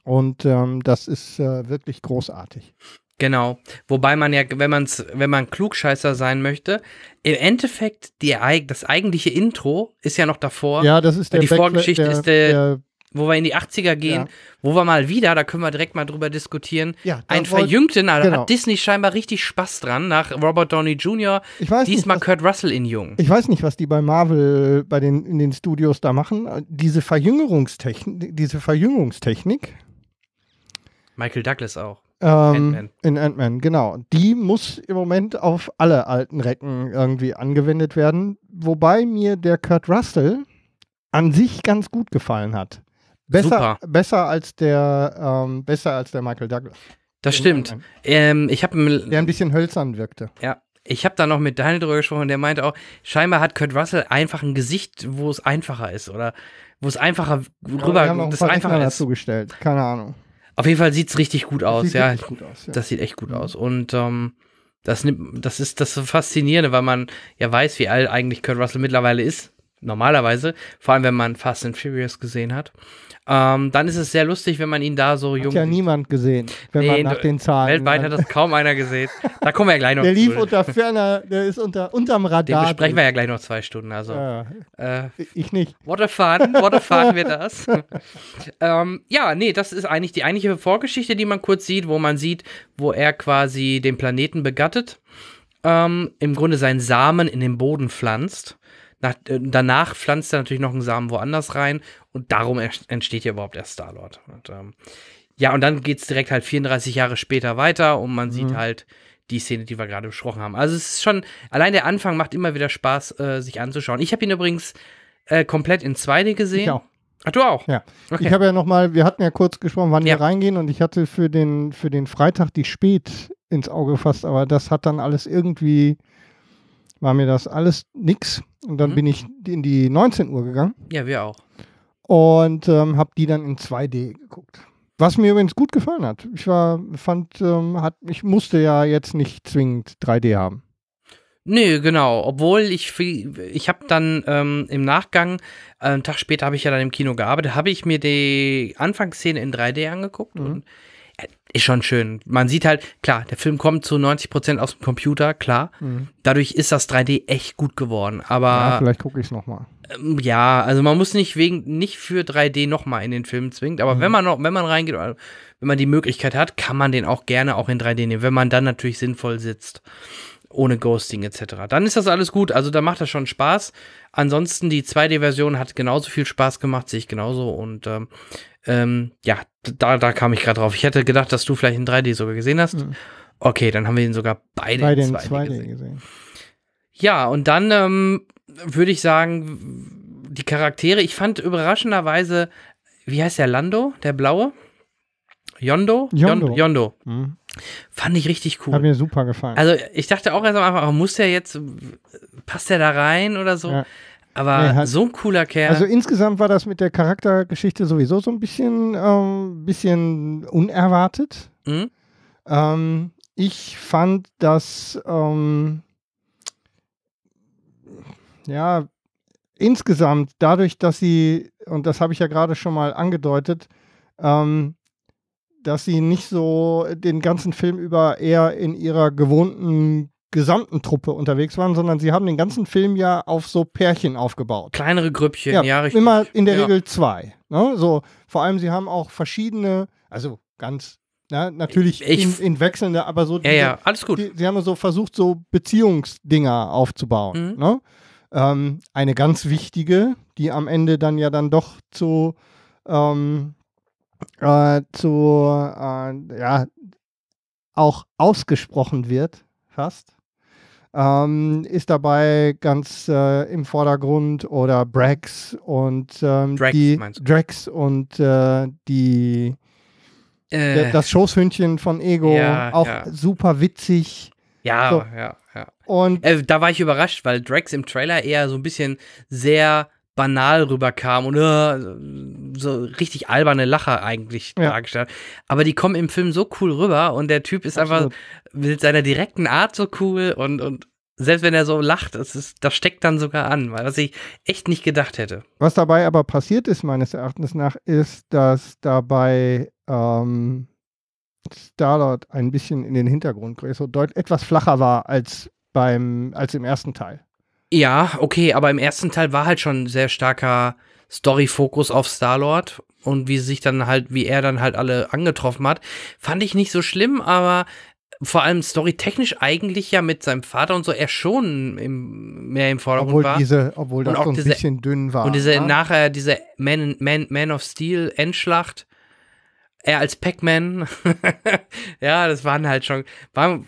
Und ähm, das ist äh, wirklich großartig. Genau. Wobei man ja, wenn man wenn man Klugscheißer sein möchte, im Endeffekt die, das eigentliche Intro ist ja noch davor. Ja, das ist der Die Backfla Vorgeschichte der, ist der, der wo wir in die 80er gehen, ja. wo wir mal wieder, da können wir direkt mal drüber diskutieren, ja, einen verjüngten, da genau. hat Disney scheinbar richtig Spaß dran, nach Robert Downey Jr., diesmal nicht, was, Kurt Russell in Jung. Ich weiß nicht, was die bei Marvel bei den, in den Studios da machen. Diese Verjüngerungstechnik, diese Verjüngungstechnik. Michael Douglas auch. Ähm, Ant in Ant-Man, genau. Die muss im Moment auf alle alten Recken irgendwie angewendet werden. Wobei mir der Kurt Russell an sich ganz gut gefallen hat. Besser, Super. besser als der, ähm, besser als der Michael Douglas. Das stimmt. Ähm, ich habe Der ein bisschen hölzern wirkte. Ja, ich habe da noch mit Daniel drüber gesprochen, der meinte auch, scheinbar hat Kurt Russell einfach ein Gesicht, wo es einfacher ist oder wo es einfacher genau, rüber, ja, ein das einfacher ist. Zugestellt. keine Ahnung. Auf jeden Fall sieht es richtig gut aus, ja. gut aus, ja. Das sieht echt gut mhm. aus und ähm, das nimmt, das ist das Faszinierende, weil man ja weiß, wie alt eigentlich Kurt Russell mittlerweile ist normalerweise, vor allem wenn man Fast and Furious gesehen hat. Ähm, dann ist es sehr lustig, wenn man ihn da so hat jung. Hat ja niemand gesehen, wenn nee, man nach den Zahlen. Weltweit hat das kaum einer gesehen. Da kommen wir ja gleich noch. Der lief zu. unter ferner, der ist unter unterm Radar. Den besprechen wir ja gleich noch zwei Stunden. Also ja, äh, ich nicht. What a fun, what a fun wird das. ähm, ja, nee, das ist eigentlich die eigentliche Vorgeschichte, die man kurz sieht, wo man sieht, wo er quasi den Planeten begattet. Ähm, Im Grunde seinen Samen in den Boden pflanzt nach, äh, danach pflanzt er natürlich noch einen Samen woanders rein und darum entsteht ja überhaupt der Star-Lord. Ähm, ja, und dann geht es direkt halt 34 Jahre später weiter und man mhm. sieht halt die Szene, die wir gerade besprochen haben. Also es ist schon, allein der Anfang macht immer wieder Spaß, äh, sich anzuschauen. Ich habe ihn übrigens äh, komplett in 2D gesehen. Ich auch. Ach, du auch? Ja. Okay. Ich habe ja nochmal, wir hatten ja kurz gesprochen, wann ja. wir reingehen und ich hatte für den, für den Freitag die spät ins Auge gefasst, aber das hat dann alles irgendwie war mir das alles nix. Und dann mhm. bin ich in die 19 Uhr gegangen. Ja, wir auch. Und ähm, habe die dann in 2D geguckt. Was mir übrigens gut gefallen hat. Ich war, fand, ähm, hat, ich musste ja jetzt nicht zwingend 3D haben. Nö, genau. Obwohl ich, ich habe dann ähm, im Nachgang, äh, einen Tag später habe ich ja dann im Kino gearbeitet, habe ich mir die Anfangsszene in 3D angeguckt mhm. und ist schon schön. Man sieht halt, klar, der Film kommt zu 90 Prozent aus dem Computer, klar. Mhm. Dadurch ist das 3D echt gut geworden. Aber ja, vielleicht gucke ich es nochmal. Ähm, ja, also man muss nicht wegen nicht für 3D nochmal in den Film zwingt, aber mhm. wenn man noch, wenn man reingeht, äh, wenn man die Möglichkeit hat, kann man den auch gerne auch in 3D nehmen, wenn man dann natürlich sinnvoll sitzt ohne Ghosting etc. Dann ist das alles gut, also da macht das schon Spaß. Ansonsten die 2D-Version hat genauso viel Spaß gemacht, sehe ich genauso und ähm, ähm, ja, da, da kam ich gerade drauf. Ich hätte gedacht, dass du vielleicht in 3D sogar gesehen hast. Mhm. Okay, dann haben wir ihn sogar beide Bei in 2D, 2D gesehen. gesehen. Ja, und dann ähm, würde ich sagen, die Charaktere, ich fand überraschenderweise, wie heißt der Lando, der blaue? Yondo? Yondo. Yondo. Mhm. Fand ich richtig cool. Hat mir super gefallen. Also ich dachte auch erst mal einfach, muss der jetzt, passt der da rein oder so? Ja. Aber nee, halt, so ein cooler Kerl. Also insgesamt war das mit der Charaktergeschichte sowieso so ein bisschen, ähm, bisschen unerwartet. Mhm. Ähm, ich fand, dass ähm, ja insgesamt dadurch, dass sie, und das habe ich ja gerade schon mal angedeutet, ähm, dass sie nicht so den ganzen Film über eher in ihrer gewohnten gesamten Truppe unterwegs waren, sondern sie haben den ganzen Film ja auf so Pärchen aufgebaut. Kleinere Grüppchen, ja, ja richtig. Immer in der ja. Regel zwei. Ne? So, vor allem, sie haben auch verschiedene, also ganz ja, natürlich ich, in, in, wechselnde, aber so. Ja, diese, ja, alles gut. Die, sie haben so versucht, so Beziehungsdinger aufzubauen. Mhm. Ne? Ähm, eine ganz wichtige, die am Ende dann ja dann doch zu, ähm, äh, zu, äh, ja, auch ausgesprochen wird, fast ähm, ist dabei ganz äh, im Vordergrund oder Brax und ähm, Drax, die Drax und äh, die äh. das Schoßhündchen von Ego ja, auch ja. super witzig. Ja, so. ja, ja. Und äh, da war ich überrascht, weil Drax im Trailer eher so ein bisschen sehr banal rüberkam und uh, so richtig alberne Lacher eigentlich ja. dargestellt. Aber die kommen im Film so cool rüber und der Typ ist Absolut. einfach mit seiner direkten Art so cool und, und selbst wenn er so lacht, es ist, das steckt dann sogar an, weil was ich echt nicht gedacht hätte. Was dabei aber passiert ist, meines Erachtens nach, ist, dass dabei ähm, Starlord ein bisschen in den Hintergrund, so deut etwas flacher war als beim, als im ersten Teil. Ja, okay, aber im ersten Teil war halt schon sehr starker Story-Fokus auf Star-Lord und wie sich dann halt, wie er dann halt alle angetroffen hat. Fand ich nicht so schlimm, aber vor allem storytechnisch eigentlich ja mit seinem Vater und so er schon im, mehr im Vordergrund obwohl war. Diese, obwohl das so ein diese, bisschen dünn war. Und diese ja? Ne? nachher diese Man, Man, Man of Steel Endschlacht, er als Pac-Man, ja, das waren halt schon, waren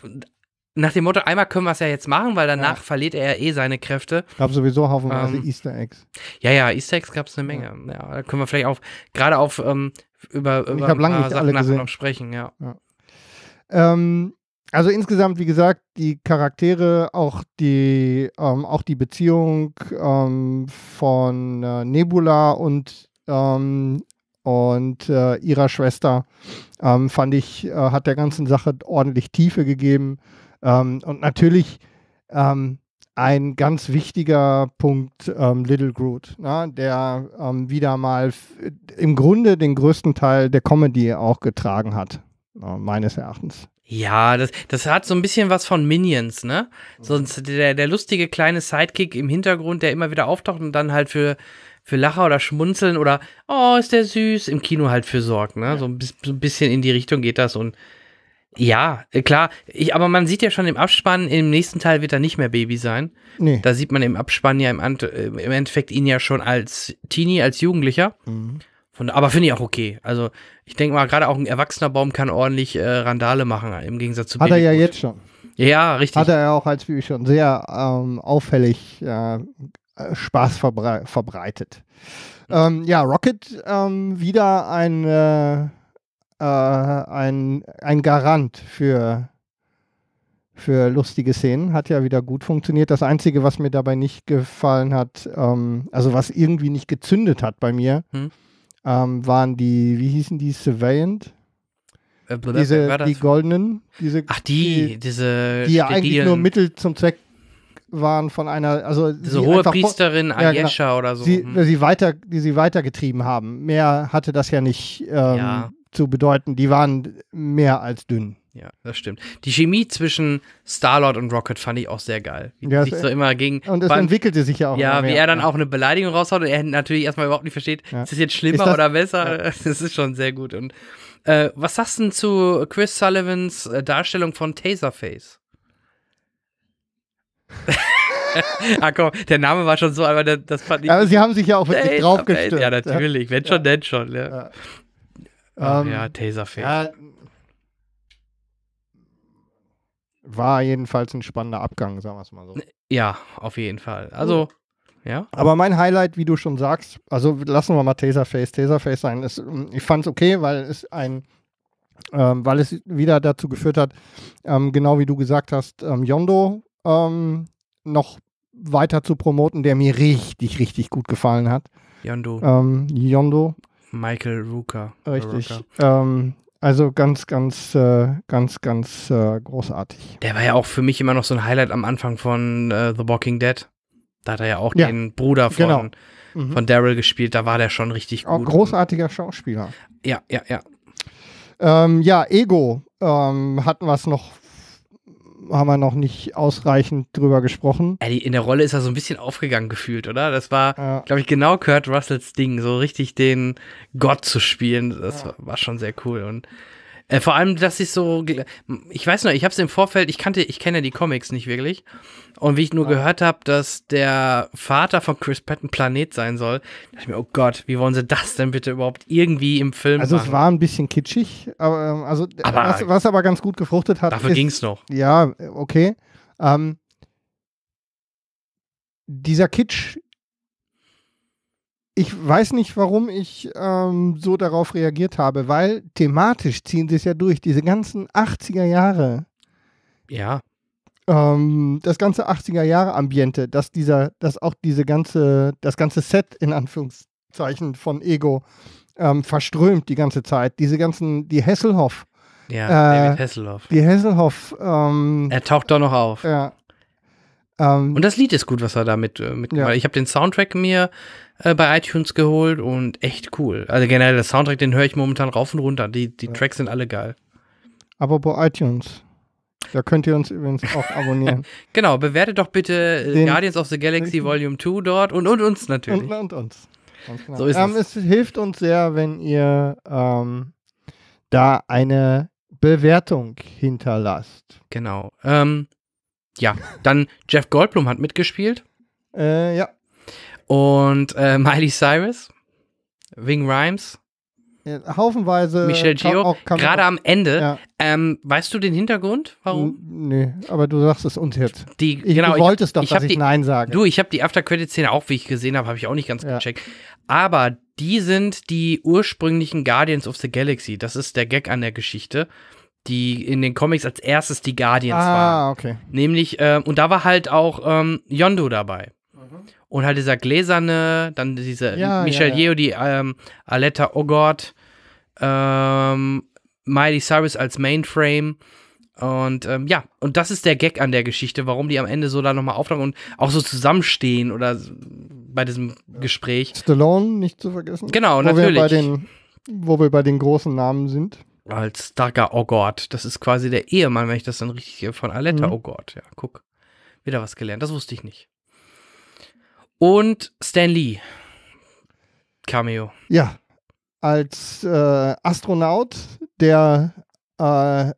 nach dem Motto, einmal können wir es ja jetzt machen, weil danach ja. verliert er ja eh seine Kräfte. Gab sowieso haufenweise ähm, Easter Eggs. Ja, ja, Easter Eggs gab es eine Menge. Ja. ja. da können wir vielleicht auch gerade auf ähm, über, über ich ein lange nicht Sachen alle gesehen. noch sprechen, ja. ja. Ähm, also insgesamt, wie gesagt, die Charaktere, auch die, ähm, auch die Beziehung ähm, von äh, Nebula und ähm, und äh, ihrer Schwester, fand ich, äh, hat der ganzen Sache ordentlich Tiefe gegeben ähm, und natürlich ähm, ein ganz wichtiger Punkt ähm, Little Groot, na, ne, der ähm, wieder mal im Grunde den größten Teil der Comedy auch getragen hat, äh, meines Erachtens. Ja, das, das hat so ein bisschen was von Minions, ne? Mhm. Sonst der, der lustige kleine Sidekick im Hintergrund, der immer wieder auftaucht und dann halt für, für Lacher oder Schmunzeln oder oh, ist der süß im Kino halt für sorgt, ne? Ja. So, so, ein bisschen in die Richtung geht das und ja, äh, klar. Ich, aber man sieht ja schon im Abspann, im nächsten Teil wird er nicht mehr Baby sein. Nee. Da sieht man im Abspann ja im, Ant äh, im Endeffekt ihn ja schon als Teenie, als Jugendlicher. Mhm. Von, aber finde ich auch okay. Also ich denke mal, gerade auch ein erwachsener Baum kann ordentlich äh, Randale machen, im Gegensatz zu Hat Baby er ja Gut. jetzt schon. Ja, richtig. Hat er ja auch als Baby schon sehr ähm, auffällig äh, äh Spaß verbre verbreitet. Mhm. Ähm, ja, Rocket ähm, wieder ein äh, äh, ein, ein Garant für, für lustige Szenen. Hat ja wieder gut funktioniert. Das Einzige, was mir dabei nicht gefallen hat, ähm, also was irgendwie nicht gezündet hat bei mir, hm. ähm, waren die, wie hießen die, Surveillant? Äh, diese, die goldenen, diese, Ach, die, die diese, die ja eigentlich nur Mittel zum Zweck waren von einer, also diese hohe Priesterin Agnesha ja, genau, oder so. Sie, hm. sie weiter, die sie weitergetrieben haben. Mehr hatte das ja nicht ähm, ja zu bedeuten, die waren mehr als dünn. Ja, das stimmt. Die Chemie zwischen Starlord und Rocket fand ich auch sehr geil. Wie ja, sich so immer gegen. Und es entwickelte sich ja auch. Ja, wie er dann auch eine Beleidigung raushaut und er natürlich erstmal überhaupt nicht versteht, ja. ist es jetzt schlimmer das, oder besser? Ja. Das ist schon sehr gut. Und äh, was sagst du denn zu Chris Sullivans äh, Darstellung von Taserface? ah komm, der Name war schon so, aber das, das fand ich. Aber sie haben sich ja auch wirklich draufgestellt. Ja, natürlich, wenn schon, denn schon. Ja ähm, ja, Taserface. Ja, war jedenfalls ein spannender Abgang, sagen wir es mal so. Ja, auf jeden Fall. Also, hm. ja. Aber mein Highlight, wie du schon sagst, also lassen wir mal Taserface Taserface sein. Ist, hm, ich fand es okay, weil es ein, ähm, weil es wieder dazu geführt hat, ähm, genau wie du gesagt hast, ähm, Yondo ähm, noch weiter zu promoten, der mir richtig, richtig gut gefallen hat. Yondo. Ähm, Yondo. Michael Rooker. Richtig. Ähm, also ganz, ganz, äh, ganz, ganz äh, großartig. Der war ja auch für mich immer noch so ein Highlight am Anfang von äh, The Walking Dead. Da hat er ja auch ja, den Bruder von, genau. mhm. von Daryl gespielt. Da war der schon richtig auch gut. Auch großartiger Schauspieler. Ja, ja, ja. Ähm, ja, Ego ähm, hatten wir es noch haben wir noch nicht ausreichend drüber gesprochen. In der Rolle ist er so ein bisschen aufgegangen gefühlt, oder? Das war, ja. glaube ich, genau Kurt Russells Ding, so richtig den Gott zu spielen. Das ja. war schon sehr cool. Und äh, vor allem, dass ich so, ich weiß noch, ich habe es im Vorfeld, ich kannte, ich kenne die Comics nicht wirklich. Und wie ich nur ah. gehört habe, dass der Vater von Chris Patton Planet sein soll, dachte ich mir, oh Gott, wie wollen sie das denn bitte überhaupt irgendwie im Film Also machen? es war ein bisschen kitschig, aber, ähm, also, aber was, was, aber ganz gut gefruchtet hat. Dafür ging es noch. Ja, äh, okay. Ähm, dieser Kitsch, ich weiß nicht, warum ich ähm, so darauf reagiert habe, weil thematisch ziehen sie es ja durch, diese ganzen 80er Jahre. Ja. Ähm, das ganze 80er Jahre Ambiente, dass dieser, dass auch diese ganze, das ganze Set in Anführungszeichen von Ego ähm, verströmt die ganze Zeit. Diese ganzen, die Hesselhoff. Ja, äh, David Hesselhoff. Die ähm, Hasselhoff. er taucht doch noch auf. Ja. Ähm, und das Lied ist gut, was er da mit, äh, mitgemacht ja. Ich habe den Soundtrack mir äh, bei iTunes geholt und echt cool. Also generell, der Soundtrack, den höre ich momentan rauf und runter. Die, die ja. Tracks sind alle geil. Aber bei iTunes. Da könnt ihr uns übrigens auch abonnieren. genau, bewertet doch bitte äh, den Guardians of the Galaxy Volume 2 dort und, und uns natürlich. Und, und uns. Genau. So ist ähm, es. es hilft uns sehr, wenn ihr ähm, da eine Bewertung hinterlasst. Genau. Ähm, ja, dann Jeff Goldblum hat mitgespielt. Äh, ja. Und äh, Miley Cyrus, Wing Rhymes. Ja, haufenweise. Michelle Gio. Gerade am Ende. Ja. Ähm, weißt du den Hintergrund? Warum? nee, aber du sagst es uns jetzt. Die, ich, genau, du wolltest ich, doch, ich dass ich die, Nein sage. Du, ich habe die After-Credit-Szene auch, wie ich gesehen habe, habe ich auch nicht ganz ja. gecheckt. Aber die sind die ursprünglichen Guardians of the Galaxy. Das ist der Gag an der Geschichte die in den Comics als erstes die Guardians ah, waren. Ah, okay. Nämlich, äh, und da war halt auch ähm, Yondu dabei. Mhm. Und halt dieser gläserne, dann diese ja, Michelle ja, ja. Yeo, die ähm, Aletta Ogord, ähm, Miley Cyrus als Mainframe. Und ähm, ja, und das ist der Gag an der Geschichte, warum die am Ende so da nochmal auftauchen und auch so zusammenstehen oder bei diesem Gespräch. Stallone nicht zu vergessen. Genau, wo natürlich. Wir bei den, wo wir bei den großen Namen sind als Daga Ogord. Das ist quasi der Ehemann, wenn ich das dann richtig von Aletta mhm. Ogord. Ja, guck. Wieder was gelernt. Das wusste ich nicht. Und Stan Lee. Cameo. Ja. Als äh, Astronaut, der äh,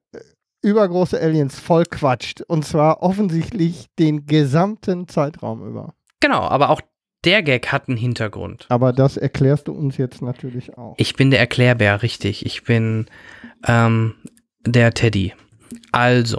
übergroße Aliens voll quatscht. Und zwar offensichtlich den gesamten Zeitraum über. Genau, aber auch der Gag hat einen Hintergrund. Aber das erklärst du uns jetzt natürlich auch. Ich bin der Erklärbär, richtig. Ich bin ähm, der Teddy. Also,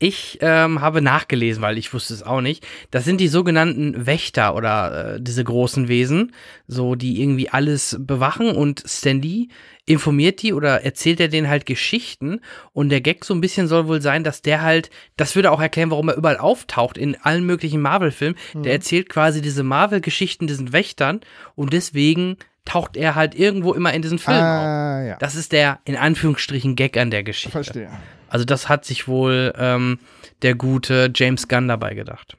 ich ähm, habe nachgelesen, weil ich wusste es auch nicht. Das sind die sogenannten Wächter oder äh, diese großen Wesen, so die irgendwie alles bewachen und Stanley informiert die oder erzählt er denen halt Geschichten und der Gag so ein bisschen soll wohl sein, dass der halt, das würde auch erklären, warum er überall auftaucht in allen möglichen Marvel-Filmen. Mhm. Der erzählt quasi diese Marvel-Geschichten diesen Wächtern und deswegen taucht er halt irgendwo immer in diesen Film ah, auf. Ja. Das ist der, in Anführungsstrichen, Gag an der Geschichte. Verstehe. Also das hat sich wohl ähm, der gute James Gunn dabei gedacht.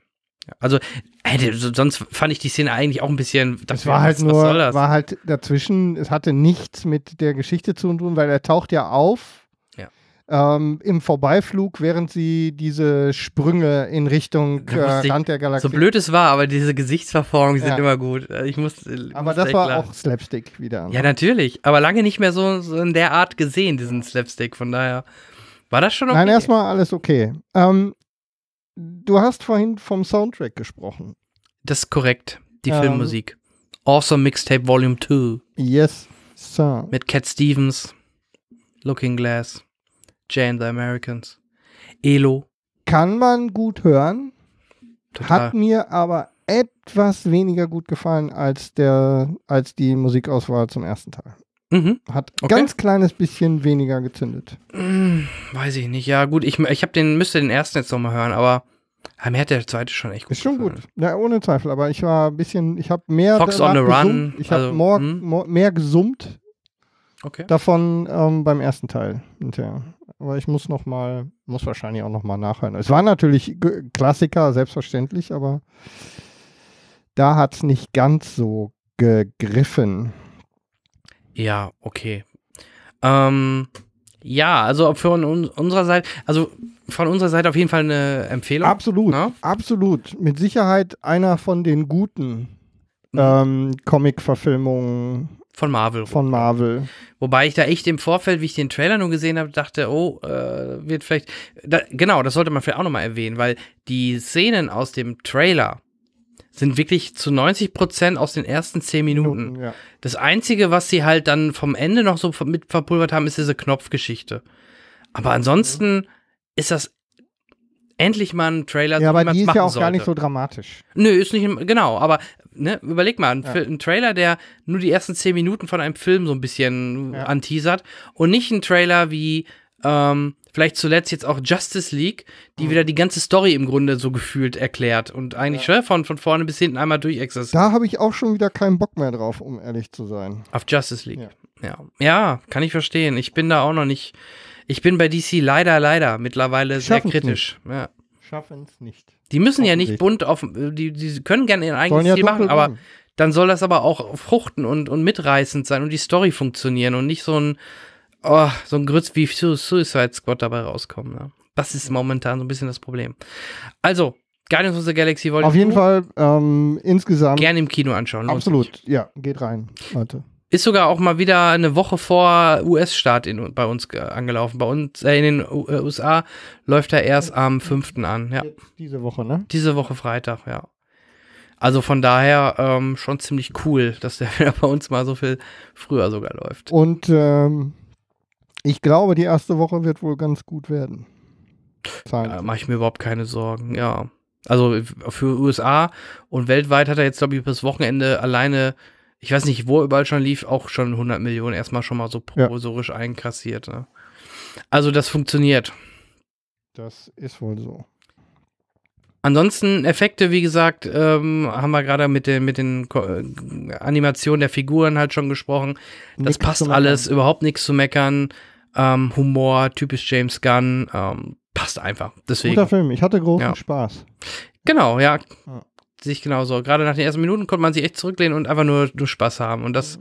Also, ey, sonst fand ich die Szene eigentlich auch ein bisschen. Das war halt was, nur, war halt dazwischen. Es hatte nichts mit der Geschichte zu tun, weil er taucht ja auf ähm, im Vorbeiflug, während sie diese Sprünge in Richtung äh, Rand der Galaxie. So blöd es war, aber diese Gesichtsverformungen ja. sind immer gut. Äh, ich muss, äh, aber das war lachen. auch Slapstick wieder. Ne? Ja, natürlich. Aber lange nicht mehr so, so in der Art gesehen, diesen Slapstick. Von daher war das schon okay. Nein, erstmal alles okay. Ähm, du hast vorhin vom Soundtrack gesprochen. Das ist korrekt. Die ähm, Filmmusik. Awesome Mixtape Volume 2. Yes, sir. Mit Cat Stevens, Looking Glass. Jane the Americans. Elo. Kann man gut hören. Total. Hat mir aber etwas weniger gut gefallen als, der, als die Musikauswahl zum ersten Teil. Mhm. Hat okay. ganz kleines bisschen weniger gezündet. Hm, weiß ich nicht. Ja, gut, ich, ich hab den, müsste den ersten jetzt nochmal hören, aber ja, mir hat der zweite schon echt gut Ist schon gefallen. gut. Ja, ohne Zweifel. Aber ich war ein bisschen, ich habe mehr. Fox on the Run. Ich also, habe hm? mehr gesummt okay. davon ähm, beim ersten Teil hinterher aber ich muss noch mal, muss wahrscheinlich auch noch mal nachhören. Es war natürlich Klassiker, selbstverständlich, aber da hat es nicht ganz so gegriffen. Ja, okay. Ähm, ja, also von unserer Seite, also von unserer Seite auf jeden Fall eine Empfehlung. Absolut, ne? absolut. Mit Sicherheit einer von den guten. Mhm. ähm, Comic-Verfilmungen von Marvel. Von Marvel. Wobei ich da echt im Vorfeld, wie ich den Trailer nur gesehen habe, dachte, oh, äh, wird vielleicht. Da, genau, das sollte man vielleicht auch nochmal erwähnen, weil die Szenen aus dem Trailer sind wirklich zu 90 Prozent aus den ersten 10 Minuten. Minuten ja. Das Einzige, was sie halt dann vom Ende noch so mit verpulvert haben, ist diese Knopfgeschichte. Aber ansonsten mhm. ist das endlich mal einen Trailer, ja, so aber die ist ja auch sollte. gar nicht so dramatisch. Nö, ist nicht, genau, aber ne, überleg mal, ein, ja. ein, Trailer, der nur die ersten zehn Minuten von einem Film so ein bisschen ja. anteasert und nicht ein Trailer wie ähm, vielleicht zuletzt jetzt auch Justice League, die mhm. wieder die ganze Story im Grunde so gefühlt erklärt und eigentlich ja. Ne, von, von vorne bis hinten einmal durchexerziert. Da habe ich auch schon wieder keinen Bock mehr drauf, um ehrlich zu sein. Auf Justice League. Ja. Ja. ja, kann ich verstehen. Ich bin da auch noch nicht. Ich bin bei DC leider, leider mittlerweile Schaffen's sehr kritisch. Ja. Schaffen es nicht. Die müssen ja nicht bunt auf. Die, die können gerne ihren eigenen Stil ja machen, aber sein. dann soll das aber auch fruchten und, und mitreißend sein und die Story funktionieren und nicht so ein, oh, so ein Grütz wie Suicide Squad dabei rauskommen. Ne? Das ist momentan so ein bisschen das Problem. Also, Guardians of the Galaxy wollte Auf jeden Fall ähm, insgesamt. Gerne im Kino anschauen. Absolut, ja, geht rein, Leute. Ist sogar auch mal wieder eine Woche vor US-Start bei uns angelaufen. Bei uns äh, in den USA äh, läuft er erst am 5. an. Ja. Diese Woche, ne? Diese Woche Freitag, ja. Also von daher ähm, schon ziemlich cool, dass der wieder bei uns mal so viel früher sogar läuft. Und ähm, ich glaube, die erste Woche wird wohl ganz gut werden. Zahlen. Da mache ich mir überhaupt keine Sorgen, ja. Also für USA und weltweit hat er jetzt, glaube ich, bis Wochenende alleine ich weiß nicht, wo überall schon lief, auch schon 100 Millionen erstmal schon mal so provisorisch ja. einkassiert. Ne? Also das funktioniert. Das ist wohl so. Ansonsten Effekte, wie gesagt, ähm, haben wir gerade mit den, mit den äh, Animationen der Figuren halt schon gesprochen. Das Nichts passt alles, überhaupt nichts zu meckern. Ähm, Humor, typisch James Gunn, ähm, passt einfach. Deswegen. Guter Film, ich hatte großen ja. Spaß. Genau, ja. ja sich genauso. Gerade nach den ersten Minuten konnte man sich echt zurücklehnen und einfach nur, nur Spaß haben. Und das,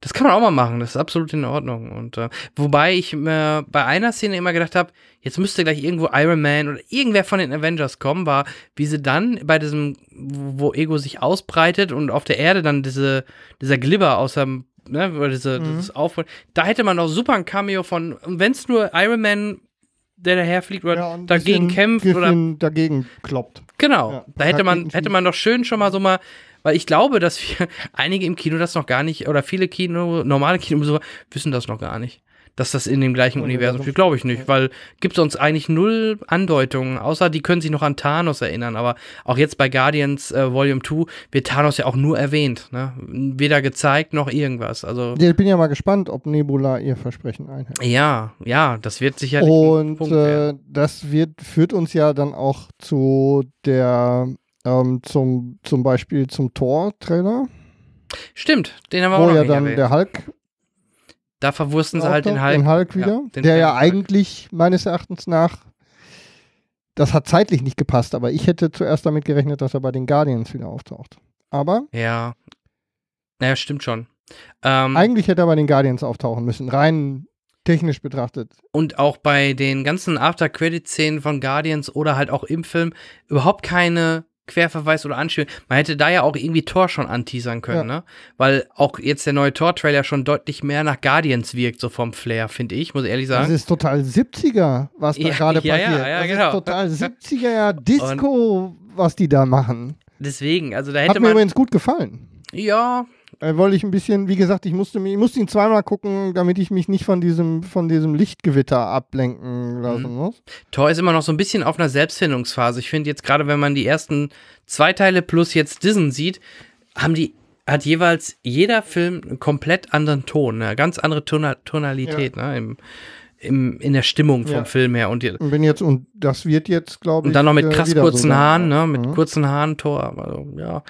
das kann man auch mal machen. Das ist absolut in Ordnung. Und äh, wobei ich mir bei einer Szene immer gedacht habe, jetzt müsste gleich irgendwo Iron Man oder irgendwer von den Avengers kommen, war, wie sie dann bei diesem, wo Ego sich ausbreitet und auf der Erde dann diese, dieser Glibber aus dem ne, diese, mhm. dieses Aufholen. Da hätte man auch super ein Cameo von, wenn es nur Iron Man der daherfliegt oder ja, dagegen kämpft oder dagegen kloppt. Genau, ja, da hätte man hätte man doch schön schon mal so mal, weil ich glaube, dass wir, einige im Kino das noch gar nicht oder viele Kino normale Kino, wissen das noch gar nicht dass das in dem gleichen Universum spielt. Glaube ich nicht, weil gibt uns eigentlich null Andeutungen, außer die können sich noch an Thanos erinnern. Aber auch jetzt bei Guardians äh, Volume 2 wird Thanos ja auch nur erwähnt. Ne? Weder gezeigt noch irgendwas. Also ich bin ja mal gespannt, ob Nebula ihr Versprechen einhält. Ja, ja, das wird sicherlich. Und äh, das wird, führt uns ja dann auch zu der, ähm, zum, zum Beispiel zum Tor-Trailer. Stimmt, den haben wir Wo auch noch ja dann erwähnt. der Hulk da verwursten sie halt den Hulk. Den Hulk wieder, ja, den der ja Hulk. eigentlich meines Erachtens nach, das hat zeitlich nicht gepasst, aber ich hätte zuerst damit gerechnet, dass er bei den Guardians wieder auftaucht. Aber. Ja. Naja, stimmt schon. Ähm, eigentlich hätte er bei den Guardians auftauchen müssen, rein technisch betrachtet. Und auch bei den ganzen After-Credit-Szenen von Guardians oder halt auch im Film überhaupt keine Querverweis oder Anspielung. Man hätte da ja auch irgendwie Tor schon anteasern können, ja. ne? Weil auch jetzt der neue Tor-Trailer schon deutlich mehr nach Guardians wirkt, so vom Flair, finde ich, muss ich ehrlich sagen. Das ist total 70er, was ja, da gerade ja, passiert. Ja, genau. ja, das genau. ist total 70er Disco, Und was die da machen. Deswegen, also da hätte Hat mir übrigens gut gefallen. Ja, äh, wollte ich ein bisschen, wie gesagt, ich musste, ich musste ihn zweimal gucken, damit ich mich nicht von diesem, von diesem Lichtgewitter ablenken lassen mhm. muss. Thor ist immer noch so ein bisschen auf einer Selbstfindungsphase. Ich finde jetzt gerade, wenn man die ersten zwei Teile plus jetzt Disney sieht, haben die hat jeweils jeder Film einen komplett anderen Ton, eine ganz andere Tonal Tonalität ja. ne, im, im, in der Stimmung vom ja. Film her. Und, und, wenn jetzt, und das wird jetzt, glaube ich. Und dann noch mit äh, krass kurzen so Haaren, ne, mit mhm. kurzen Haaren Thor. Also, ja,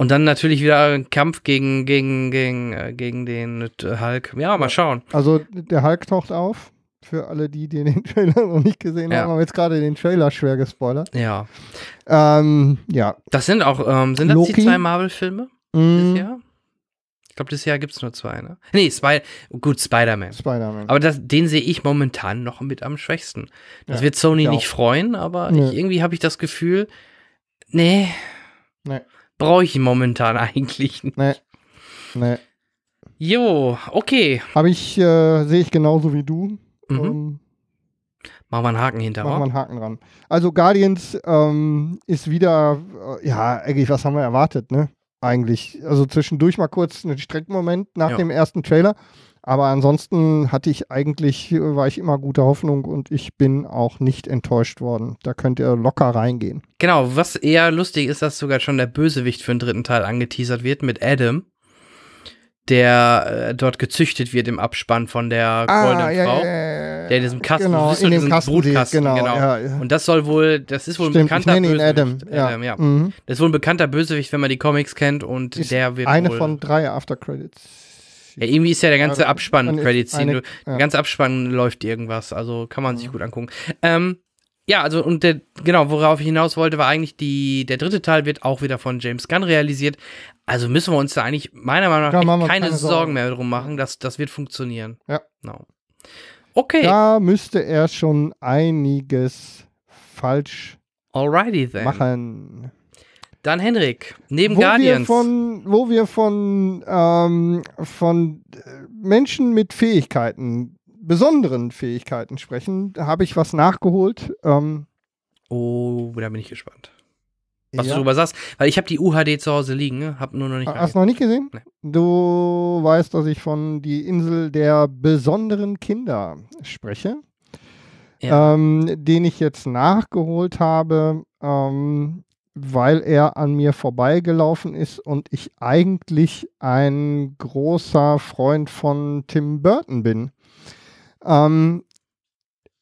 und dann natürlich wieder ein Kampf gegen, gegen, gegen, äh, gegen den äh, Hulk. Ja, mal schauen. Also der Hulk taucht auf. Für alle die, die den Trailer noch nicht gesehen ja. haben, haben jetzt gerade den Trailer schwer gespoilert. Ja. Ähm, ja. Das sind auch, ähm, sind das Loki? die zwei Marvel-Filme mm. Jahr? Ich glaube, dieses Jahr gibt es nur zwei, ne? Nee, Spy gut, Spider-Man. Spider-Man. Aber das, den sehe ich momentan noch mit am schwächsten. Das ja, wird Sony nicht freuen, aber nee. ich, irgendwie habe ich das Gefühl, nee. Nee brauche ich momentan eigentlich nicht. Nee. Nee. Jo, okay. Habe ich, äh, sehe ich genauso wie du. Mhm. Um, ähm, Machen wir einen Haken hinterher. Machen wir einen Haken dran. Also Guardians ähm, ist wieder, äh, ja, eigentlich, was haben wir erwartet, ne? Eigentlich. Also zwischendurch mal kurz einen Streckmoment nach ja. dem ersten Trailer. Aber ansonsten hatte ich eigentlich, war ich immer guter Hoffnung und ich bin auch nicht enttäuscht worden. Da könnt ihr locker reingehen. Genau, was eher lustig ist, dass sogar schon der Bösewicht für den dritten Teil angeteasert wird mit Adam, der äh, dort gezüchtet wird im Abspann von der ah, goldenen ja, Frau. Ja, ja, ja. der in diesem Kasten, genau, in dem Kasten Brutkasten, genau. genau. Und das soll wohl, das ist wohl Stimmt, ein bekannter ich Bösewicht. Adam, Adam ja. Mhm. Das ist wohl ein bekannter Bösewicht, wenn man die Comics kennt und ist der wird. Eine wohl von drei Aftercredits. Ja, irgendwie ist ja der ganze Abspann Credits, ja. ganze Abspann läuft irgendwas, also kann man sich gut angucken. Ähm, ja, also und der, genau, worauf ich hinaus wollte, war eigentlich die, der dritte Teil wird auch wieder von James Gunn realisiert. Also müssen wir uns da eigentlich meiner Meinung nach keine, keine, Sorgen, Sorgen mehr drum machen, dass das wird funktionieren. Ja. No. Genau. Okay. Da müsste er schon einiges falsch Alrighty then. machen. Dann Henrik, neben wo Guardians. Wir von, wo wir von, ähm, von äh, Menschen mit Fähigkeiten, besonderen Fähigkeiten sprechen, habe ich was nachgeholt. Ähm, oh, da bin ich gespannt. Was ja. du darüber sagst, weil ich habe die UHD zu Hause liegen, ne? habe nur noch nicht. Hast du noch nicht gesehen? Nee. Du weißt, dass ich von die Insel der besonderen Kinder spreche, ja. ähm, den ich jetzt nachgeholt habe. Ähm, weil er an mir vorbeigelaufen ist und ich eigentlich ein großer Freund von Tim Burton bin. Ähm,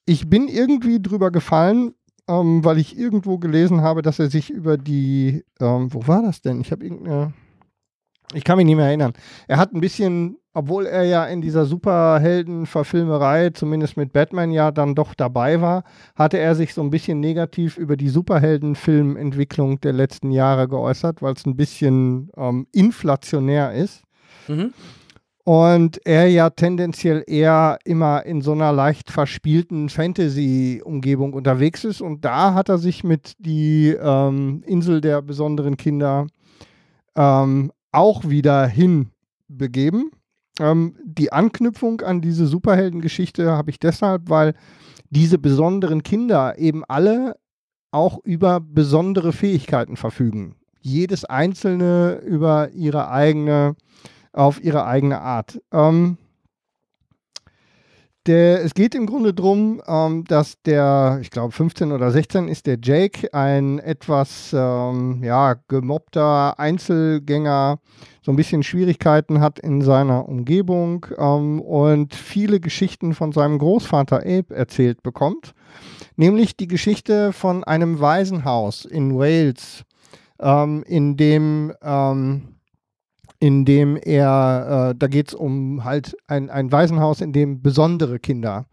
ich bin irgendwie drüber gefallen, ähm, weil ich irgendwo gelesen habe, dass er sich über die, ähm, wo war das denn? Ich habe irgendeine, ich kann mich nicht mehr erinnern. Er hat ein bisschen obwohl er ja in dieser Superhelden-Verfilmerei, zumindest mit Batman ja dann doch dabei war, hatte er sich so ein bisschen negativ über die Superhelden-Filmentwicklung der letzten Jahre geäußert, weil es ein bisschen ähm, inflationär ist. Mhm. Und er ja tendenziell eher immer in so einer leicht verspielten Fantasy-Umgebung unterwegs ist. Und da hat er sich mit die ähm, Insel der besonderen Kinder ähm, auch wieder hinbegeben. Ähm, die Anknüpfung an diese Superheldengeschichte habe ich deshalb, weil diese besonderen Kinder eben alle auch über besondere Fähigkeiten verfügen. Jedes einzelne über ihre eigene, auf ihre eigene Art. Ähm, der, es geht im Grunde darum, ähm, dass der, ich glaube 15 oder 16 ist der Jake, ein etwas ähm, ja, gemobbter Einzelgänger, so ein bisschen Schwierigkeiten hat in seiner Umgebung ähm, und viele Geschichten von seinem Großvater Abe erzählt bekommt. Nämlich die Geschichte von einem Waisenhaus in Wales, ähm, in dem ähm, in dem er, äh, da geht es um halt ein, ein Waisenhaus, in dem besondere Kinder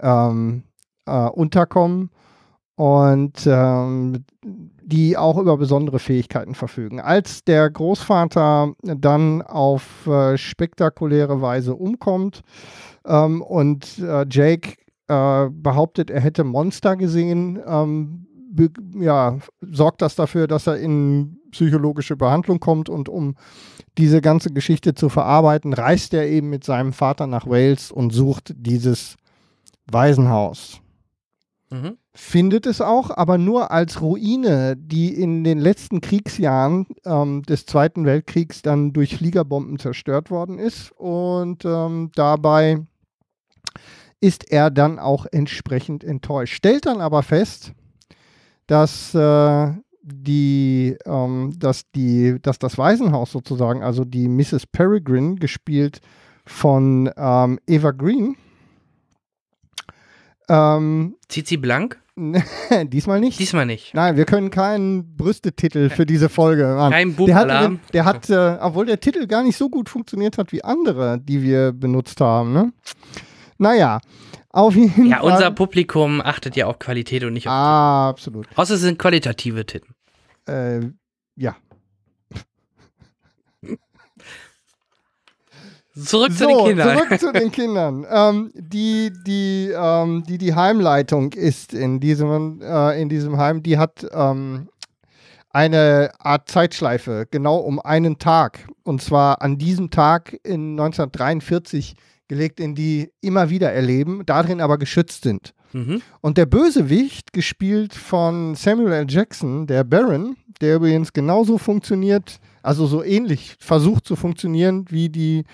ähm, äh, unterkommen und ähm, die auch über besondere Fähigkeiten verfügen. Als der Großvater dann auf äh, spektakuläre Weise umkommt ähm, und äh, Jake äh, behauptet, er hätte Monster gesehen, ähm, ja, sorgt das dafür, dass er in psychologische Behandlung kommt und um diese ganze Geschichte zu verarbeiten, reist er eben mit seinem Vater nach Wales und sucht dieses Waisenhaus. Mhm. Findet es auch, aber nur als Ruine, die in den letzten Kriegsjahren ähm, des Zweiten Weltkriegs dann durch Fliegerbomben zerstört worden ist. Und ähm, dabei ist er dann auch entsprechend enttäuscht. Stellt dann aber fest, dass äh, die, ähm, dass die, dass das Waisenhaus sozusagen, also die Mrs. Peregrine, gespielt von ähm, Eva Green. Ähm, sie Blank? Diesmal nicht. Diesmal nicht. Nein, wir können keinen Brüstetitel für diese Folge machen. Kein Bub der hat, der hat äh, obwohl der Titel gar nicht so gut funktioniert hat wie andere, die wir benutzt haben. Ne? Naja, auf jeden ja, Fall. Ja, unser Publikum achtet ja auf Qualität und nicht auf ah, Absolut. Außer es sind qualitative Titten. Äh, ja. Zurück so, zu den Kindern. Zurück zu den Kindern. Ähm, die, die, ähm, die, die Heimleitung ist in diesem, äh, in diesem Heim, die hat ähm, eine Art Zeitschleife, genau um einen Tag. Und zwar an diesem Tag in 1943 gelegt, in die immer wieder erleben, darin aber geschützt sind. Mhm. Und der Bösewicht, gespielt von Samuel L. Jackson, der Baron, der übrigens genauso funktioniert, also so ähnlich versucht zu funktionieren wie die,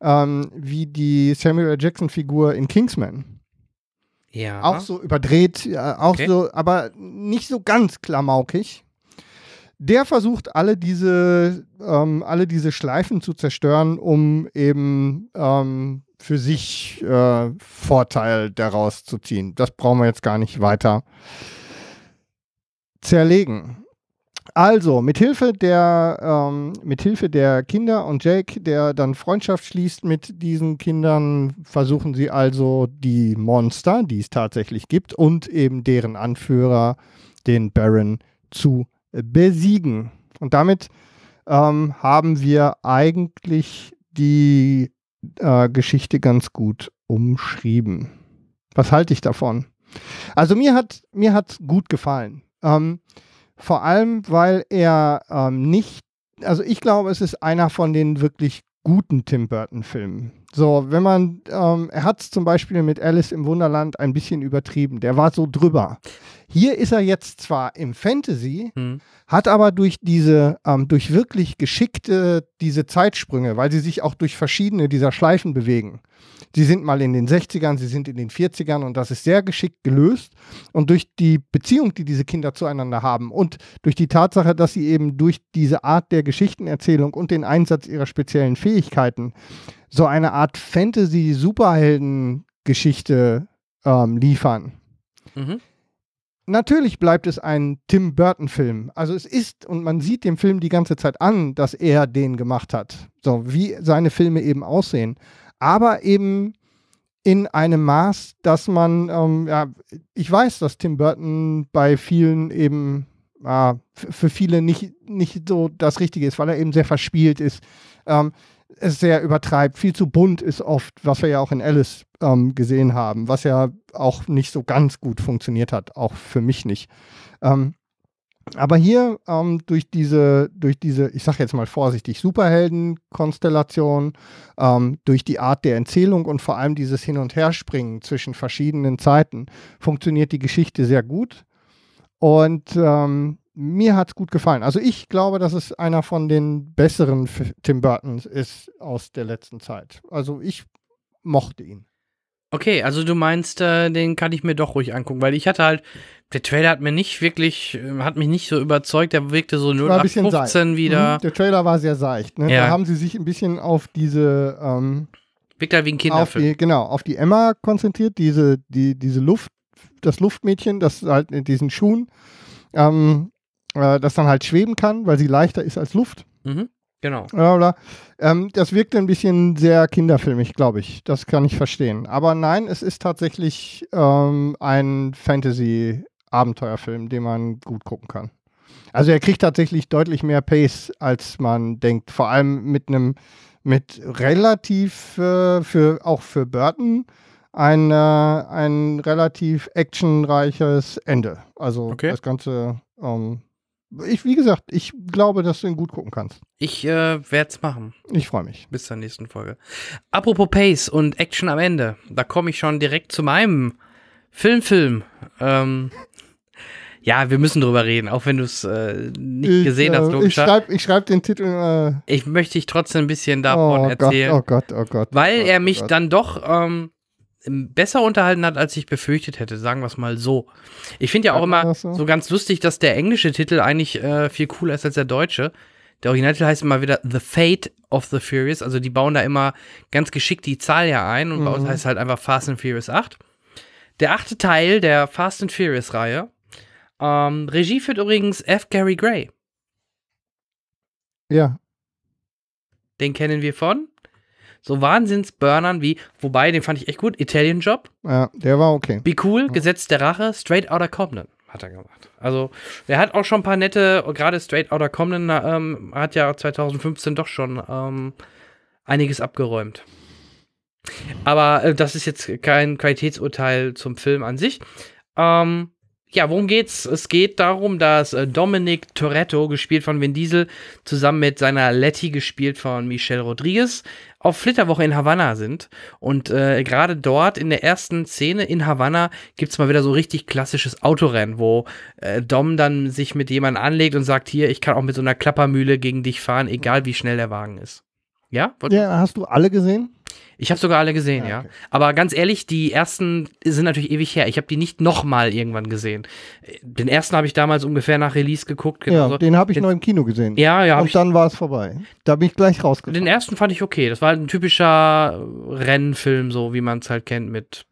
ähm, wie die Samuel L. Jackson-Figur in Kingsman. Ja. Auch so überdreht, äh, auch okay. so, aber nicht so ganz klamaukig. Der versucht alle diese, ähm, alle diese Schleifen zu zerstören, um eben ähm, für sich äh, Vorteil daraus zu ziehen. Das brauchen wir jetzt gar nicht weiter zerlegen. Also, mithilfe der, ähm, mithilfe der Kinder und Jake, der dann Freundschaft schließt mit diesen Kindern, versuchen sie also die Monster, die es tatsächlich gibt, und eben deren Anführer, den Baron, zu besiegen. Und damit ähm, haben wir eigentlich die äh, Geschichte ganz gut umschrieben. Was halte ich davon? Also mir hat mir hat gut gefallen. Ähm, vor allem, weil er ähm, nicht, also ich glaube, es ist einer von den wirklich guten Tim Burton-Filmen. So, wenn man, ähm, er hat es zum Beispiel mit Alice im Wunderland ein bisschen übertrieben. Der war so drüber. Hier ist er jetzt zwar im Fantasy, hm. hat aber durch diese, ähm, durch wirklich geschickte, diese Zeitsprünge, weil sie sich auch durch verschiedene dieser Schleifen bewegen. Sie sind mal in den 60ern, sie sind in den 40ern und das ist sehr geschickt gelöst. Und durch die Beziehung, die diese Kinder zueinander haben und durch die Tatsache, dass sie eben durch diese Art der Geschichtenerzählung und den Einsatz ihrer speziellen Fähigkeiten so eine Art Fantasy-Superhelden-Geschichte ähm, liefern. Mhm. Natürlich bleibt es ein Tim Burton-Film. Also es ist, und man sieht dem Film die ganze Zeit an, dass er den gemacht hat. So, wie seine Filme eben aussehen. Aber eben in einem Maß, dass man, ähm, ja, ich weiß, dass Tim Burton bei vielen eben äh, für viele nicht, nicht so das Richtige ist, weil er eben sehr verspielt ist. Ähm, es sehr übertreibt, viel zu bunt ist oft, was wir ja auch in Alice ähm, gesehen haben, was ja auch nicht so ganz gut funktioniert hat, auch für mich nicht. Ähm, aber hier ähm, durch diese, durch diese, ich sage jetzt mal vorsichtig, Superheldenkonstellation, ähm, durch die Art der Erzählung und vor allem dieses Hin- und Herspringen zwischen verschiedenen Zeiten funktioniert die Geschichte sehr gut. Und ähm, mir hat es gut gefallen. Also ich glaube, dass es einer von den besseren Tim Burtons ist aus der letzten Zeit. Also ich mochte ihn. Okay, also du meinst, äh, den kann ich mir doch ruhig angucken, weil ich hatte halt, der Trailer hat mir nicht wirklich, äh, hat mich nicht so überzeugt, der wirkte so 0815 wieder. Mhm, der Trailer war sehr seicht, ne? ja. Da haben sie sich ein bisschen auf diese, ähm, Wirkt halt wie ein Kinderfilm. Auf die, genau, auf die Emma konzentriert, diese, die, diese Luft, das Luftmädchen, das halt in diesen Schuhen. Ähm, äh, das dann halt schweben kann, weil sie leichter ist als Luft. Mhm. Genau. Blablabla. Ähm, das wirkte ein bisschen sehr kinderfilmig, glaube ich. Das kann ich verstehen. Aber nein, es ist tatsächlich ähm, ein Fantasy-Abenteuerfilm, den man gut gucken kann. Also er kriegt tatsächlich deutlich mehr Pace, als man denkt. Vor allem mit einem, mit relativ, äh, für, auch für Burton, ein, äh, ein relativ actionreiches Ende. Also okay. das Ganze ähm, ich, wie gesagt, ich glaube, dass du ihn gut gucken kannst. Ich äh, werde es machen. Ich freue mich. Bis zur nächsten Folge. Apropos Pace und Action am Ende, da komme ich schon direkt zu meinem Filmfilm. Ähm, ja, wir müssen drüber reden, auch wenn du es äh, nicht ich, gesehen hast. Äh, ich schreibe ich schreib den Titel. Äh ich möchte dich trotzdem ein bisschen davon oh erzählen. Oh Gott, oh Gott, oh Gott. Weil oh Gott, er oh mich oh dann doch ähm, besser unterhalten hat, als ich befürchtet hätte, sagen wir es mal so. Ich finde ja auch immer so. ganz lustig, dass der englische Titel eigentlich äh, viel cooler ist als der deutsche. Der Originaltitel heißt immer wieder The Fate of the Furious, also die bauen da immer ganz geschickt die Zahl ja ein und mhm. bei uns heißt es halt einfach Fast and Furious 8. Der achte Teil der Fast and Furious Reihe. Ähm, Regie führt übrigens F. Gary Gray. Ja. Den kennen wir von so Wahnsinns-Burnern wie, wobei, den fand ich echt gut, Italian Job. Ja, der war okay. Be cool, ja. Gesetz der Rache, Straight Outta Compton hat er gemacht. Also, er hat auch schon ein paar nette, gerade Straight Outta Compton ähm, hat ja 2015 doch schon ähm, einiges abgeräumt. Aber äh, das ist jetzt kein Qualitätsurteil zum Film an sich. Ähm, ja, worum geht's? Es geht darum, dass äh, Dominic Toretto, gespielt von Vin Diesel, zusammen mit seiner Letty, gespielt von Michelle Rodriguez, auf Flitterwoche in Havanna sind. Und äh, gerade dort in der ersten Szene in Havanna gibt's mal wieder so richtig klassisches Autorennen, wo äh, Dom dann sich mit jemandem anlegt und sagt, hier, ich kann auch mit so einer Klappermühle gegen dich fahren, egal wie schnell der Wagen ist. Ja? Wollt ja, hast du alle gesehen? Ich habe sogar alle gesehen, ah, ja. Okay. ja. Aber ganz ehrlich, die ersten sind natürlich ewig her. Ich habe die nicht nochmal irgendwann gesehen. Den ersten habe ich damals ungefähr nach Release geguckt. Genau. Ja, den habe ich den, noch im Kino gesehen. Ja, ja. Und dann war es vorbei. Da bin ich gleich rausgekommen. Den ersten fand ich okay. Das war ein typischer Rennfilm, so wie man es halt kennt, mit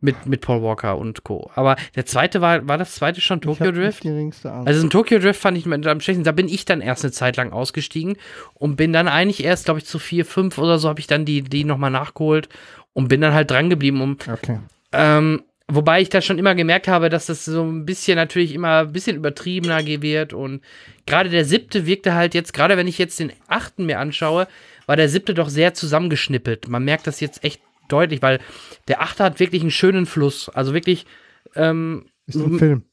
mit, mit Paul Walker und Co. Aber der zweite war, war das zweite schon Tokyo Drift? Also in Tokyo Drift fand ich am schlechtesten. Da bin ich dann erst eine Zeit lang ausgestiegen und bin dann eigentlich erst, glaube ich, zu vier, fünf oder so habe ich dann die, die nochmal nachgeholt und bin dann halt dran geblieben, um. Okay. Ähm, Wobei ich da schon immer gemerkt habe, dass das so ein bisschen natürlich immer ein bisschen übertriebener wird. Und gerade der siebte wirkte halt jetzt, gerade wenn ich jetzt den achten mir anschaue, war der siebte doch sehr zusammengeschnippelt. Man merkt das jetzt echt deutlich, weil der Achter hat wirklich einen schönen Fluss. Also wirklich. Ähm, ist ein Film.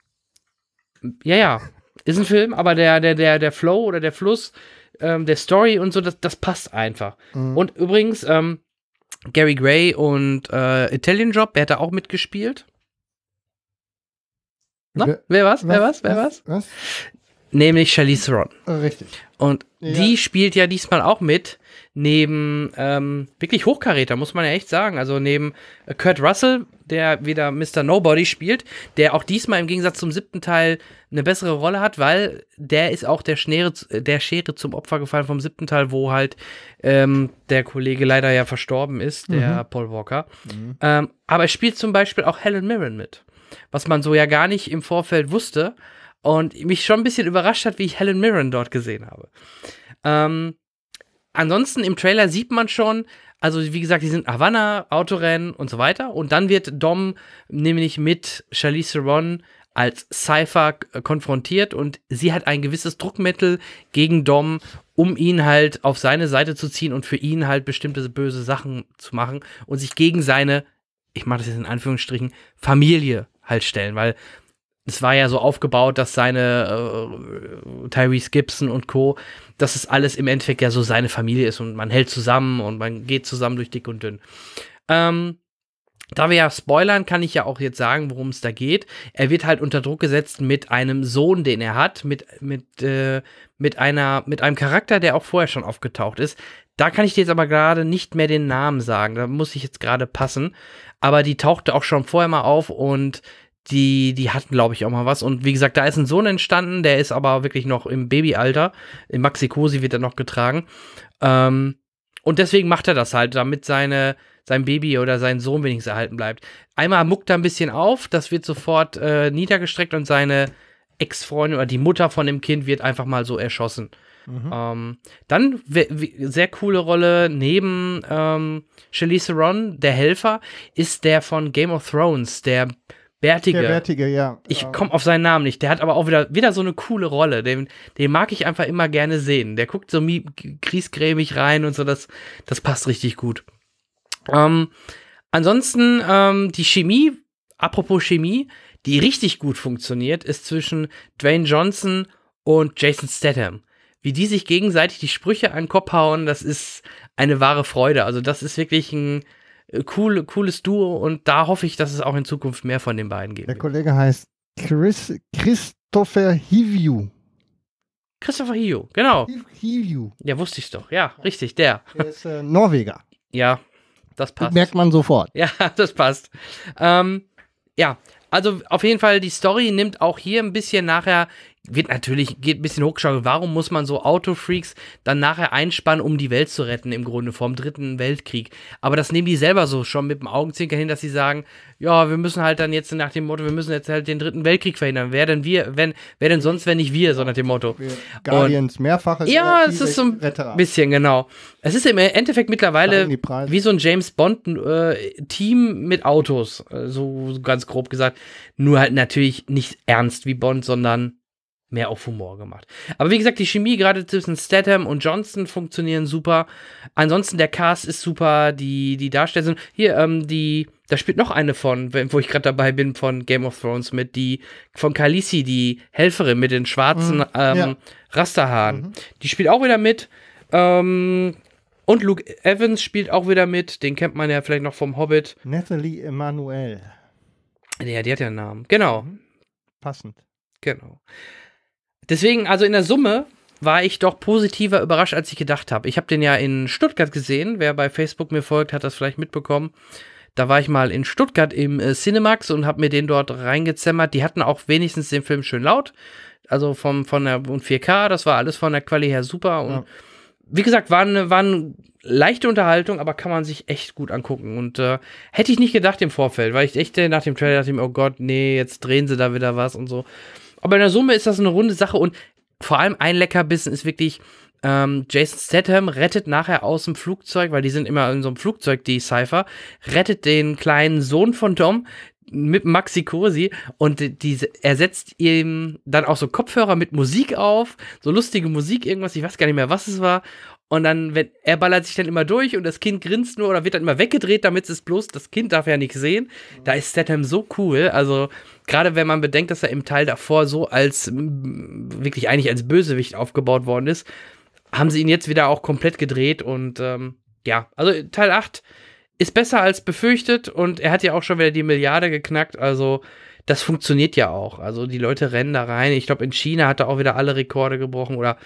Ja, ja. Ist ein Film, aber der, der, der, der Flow oder der Fluss ähm, der Story und so, das, das passt einfach. Mhm. Und übrigens, ähm, Gary Gray und äh, Italian Job, wer hat da auch mitgespielt? Na, wer, wer was? Wer was? Wer was? was? was? Nämlich Charlize Theron. richtig. Und ja. die spielt ja diesmal auch mit neben ähm, wirklich Hochkaräter, muss man ja echt sagen. Also neben äh, Kurt Russell, der wieder Mr. Nobody spielt, der auch diesmal im Gegensatz zum siebten Teil eine bessere Rolle hat, weil der ist auch der, Schnere, äh, der Schere zum Opfer gefallen vom siebten Teil, wo halt ähm, der Kollege leider ja verstorben ist, der mhm. Paul Walker. Mhm. Ähm, aber er spielt zum Beispiel auch Helen Mirren mit, was man so ja gar nicht im Vorfeld wusste und mich schon ein bisschen überrascht hat, wie ich Helen Mirren dort gesehen habe. Ähm, ansonsten im Trailer sieht man schon, also wie gesagt, die sind Havanna, Autorennen und so weiter. Und dann wird Dom nämlich mit Charlize Theron als Cypher konfrontiert und sie hat ein gewisses Druckmittel gegen Dom, um ihn halt auf seine Seite zu ziehen und für ihn halt bestimmte böse Sachen zu machen und sich gegen seine, ich mache das jetzt in Anführungsstrichen, Familie halt stellen, weil es war ja so aufgebaut, dass seine äh, Tyrese Gibson und Co., dass es alles im Endeffekt ja so seine Familie ist und man hält zusammen und man geht zusammen durch dick und dünn. Ähm, da wir ja spoilern, kann ich ja auch jetzt sagen, worum es da geht. Er wird halt unter Druck gesetzt mit einem Sohn, den er hat, mit, mit, äh, mit, einer, mit einem Charakter, der auch vorher schon aufgetaucht ist. Da kann ich dir jetzt aber gerade nicht mehr den Namen sagen. Da muss ich jetzt gerade passen. Aber die tauchte auch schon vorher mal auf und die, die hatten, glaube ich, auch mal was. Und wie gesagt, da ist ein Sohn entstanden, der ist aber wirklich noch im Babyalter. Im Maxikosi wird er noch getragen. Ähm, und deswegen macht er das halt, damit seine, sein Baby oder sein Sohn wenigstens erhalten bleibt. Einmal muckt er ein bisschen auf, das wird sofort äh, niedergestreckt und seine Ex-Freundin oder die Mutter von dem Kind wird einfach mal so erschossen. Mhm. Ähm, dann sehr coole Rolle neben ähm, Charlize Theron, der Helfer, ist der von Game of Thrones, der Bärtige. Der Bärtige, ja. Ich komme auf seinen Namen nicht. Der hat aber auch wieder, wieder so eine coole Rolle. Den, den mag ich einfach immer gerne sehen. Der guckt so griesgrämig rein und so. Das, das passt richtig gut. Ähm, ansonsten, ähm, die Chemie, apropos Chemie, die richtig gut funktioniert, ist zwischen Dwayne Johnson und Jason Statham. Wie die sich gegenseitig die Sprüche an den Kopf hauen, das ist eine wahre Freude. Also, das ist wirklich ein äh, cool, cooles Duo und da hoffe ich, dass es auch in Zukunft mehr von den beiden gibt. Der Kollege heißt Chris, Christopher Hiviu. Christopher Hiviu, genau. Hiviu. Ja, wusste ich doch. Ja, richtig, der. Der ist äh, Norweger. Ja, das passt. merkt man sofort. Ja, das passt. Ähm, ja, also auf jeden Fall, die Story nimmt auch hier ein bisschen nachher wird natürlich, geht ein bisschen hochgeschaut. Warum muss man so Autofreaks dann nachher einspannen, um die Welt zu retten, im Grunde vom dritten Weltkrieg? Aber das nehmen die selber so schon mit dem Augenzwinkern hin, dass sie sagen, ja, wir müssen halt dann jetzt nach dem Motto, wir müssen jetzt halt den dritten Weltkrieg verhindern. Wer denn wir, wenn, wer denn sonst, wenn nicht wir, so nach dem Motto. Guardians, mehrfache Ja, es ist so ein Retterer. bisschen, genau. Es ist im Endeffekt mittlerweile wie so ein James Bond-Team äh, mit Autos, äh, so ganz grob gesagt. Nur halt natürlich nicht ernst wie Bond, sondern mehr auf Humor gemacht. Aber wie gesagt, die Chemie gerade zwischen Statham und Johnson funktionieren super. Ansonsten der Cast ist super, die, die Darsteller sind. Hier, ähm, die, da spielt noch eine von, wo ich gerade dabei bin, von Game of Thrones mit, die von Khaleesi, die Helferin mit den schwarzen mhm, ähm, ja. Rasterhaaren. Mhm. Die spielt auch wieder mit. Ähm, und Luke Evans spielt auch wieder mit, den kennt man ja vielleicht noch vom Hobbit. Nathalie Emanuel. Ja, die hat ja einen Namen. Genau. Mhm. Passend. Genau. Deswegen, also in der Summe war ich doch positiver überrascht, als ich gedacht habe. Ich habe den ja in Stuttgart gesehen. Wer bei Facebook mir folgt, hat das vielleicht mitbekommen. Da war ich mal in Stuttgart im äh, Cinemax und habe mir den dort reingezämmert. Die hatten auch wenigstens den Film schön laut. Also vom, von der und 4K, das war alles von der Quali her super. Und ja. wie gesagt, war eine, war eine leichte Unterhaltung, aber kann man sich echt gut angucken. Und äh, hätte ich nicht gedacht im Vorfeld, weil ich echt nach dem Trailer dachte, oh Gott, nee, jetzt drehen sie da wieder was und so. Aber in der Summe ist das eine runde Sache und vor allem ein Leckerbissen ist wirklich, ähm, Jason Statham rettet nachher aus dem Flugzeug, weil die sind immer in so einem Flugzeug, die Cypher, rettet den kleinen Sohn von Tom mit Maxi Cosi und die, er setzt ihm dann auch so Kopfhörer mit Musik auf, so lustige Musik, irgendwas, ich weiß gar nicht mehr, was es war. Und dann, wenn, er ballert sich dann immer durch und das Kind grinst nur oder wird dann immer weggedreht, damit es bloß, das Kind darf ja nicht sehen. Da ist Statham so cool. Also, gerade wenn man bedenkt, dass er im Teil davor so als, wirklich eigentlich als Bösewicht aufgebaut worden ist, haben sie ihn jetzt wieder auch komplett gedreht und, ähm, ja. Also, Teil 8 ist besser als befürchtet und er hat ja auch schon wieder die Milliarde geknackt. Also, das funktioniert ja auch. Also, die Leute rennen da rein. Ich glaube, in China hat er auch wieder alle Rekorde gebrochen oder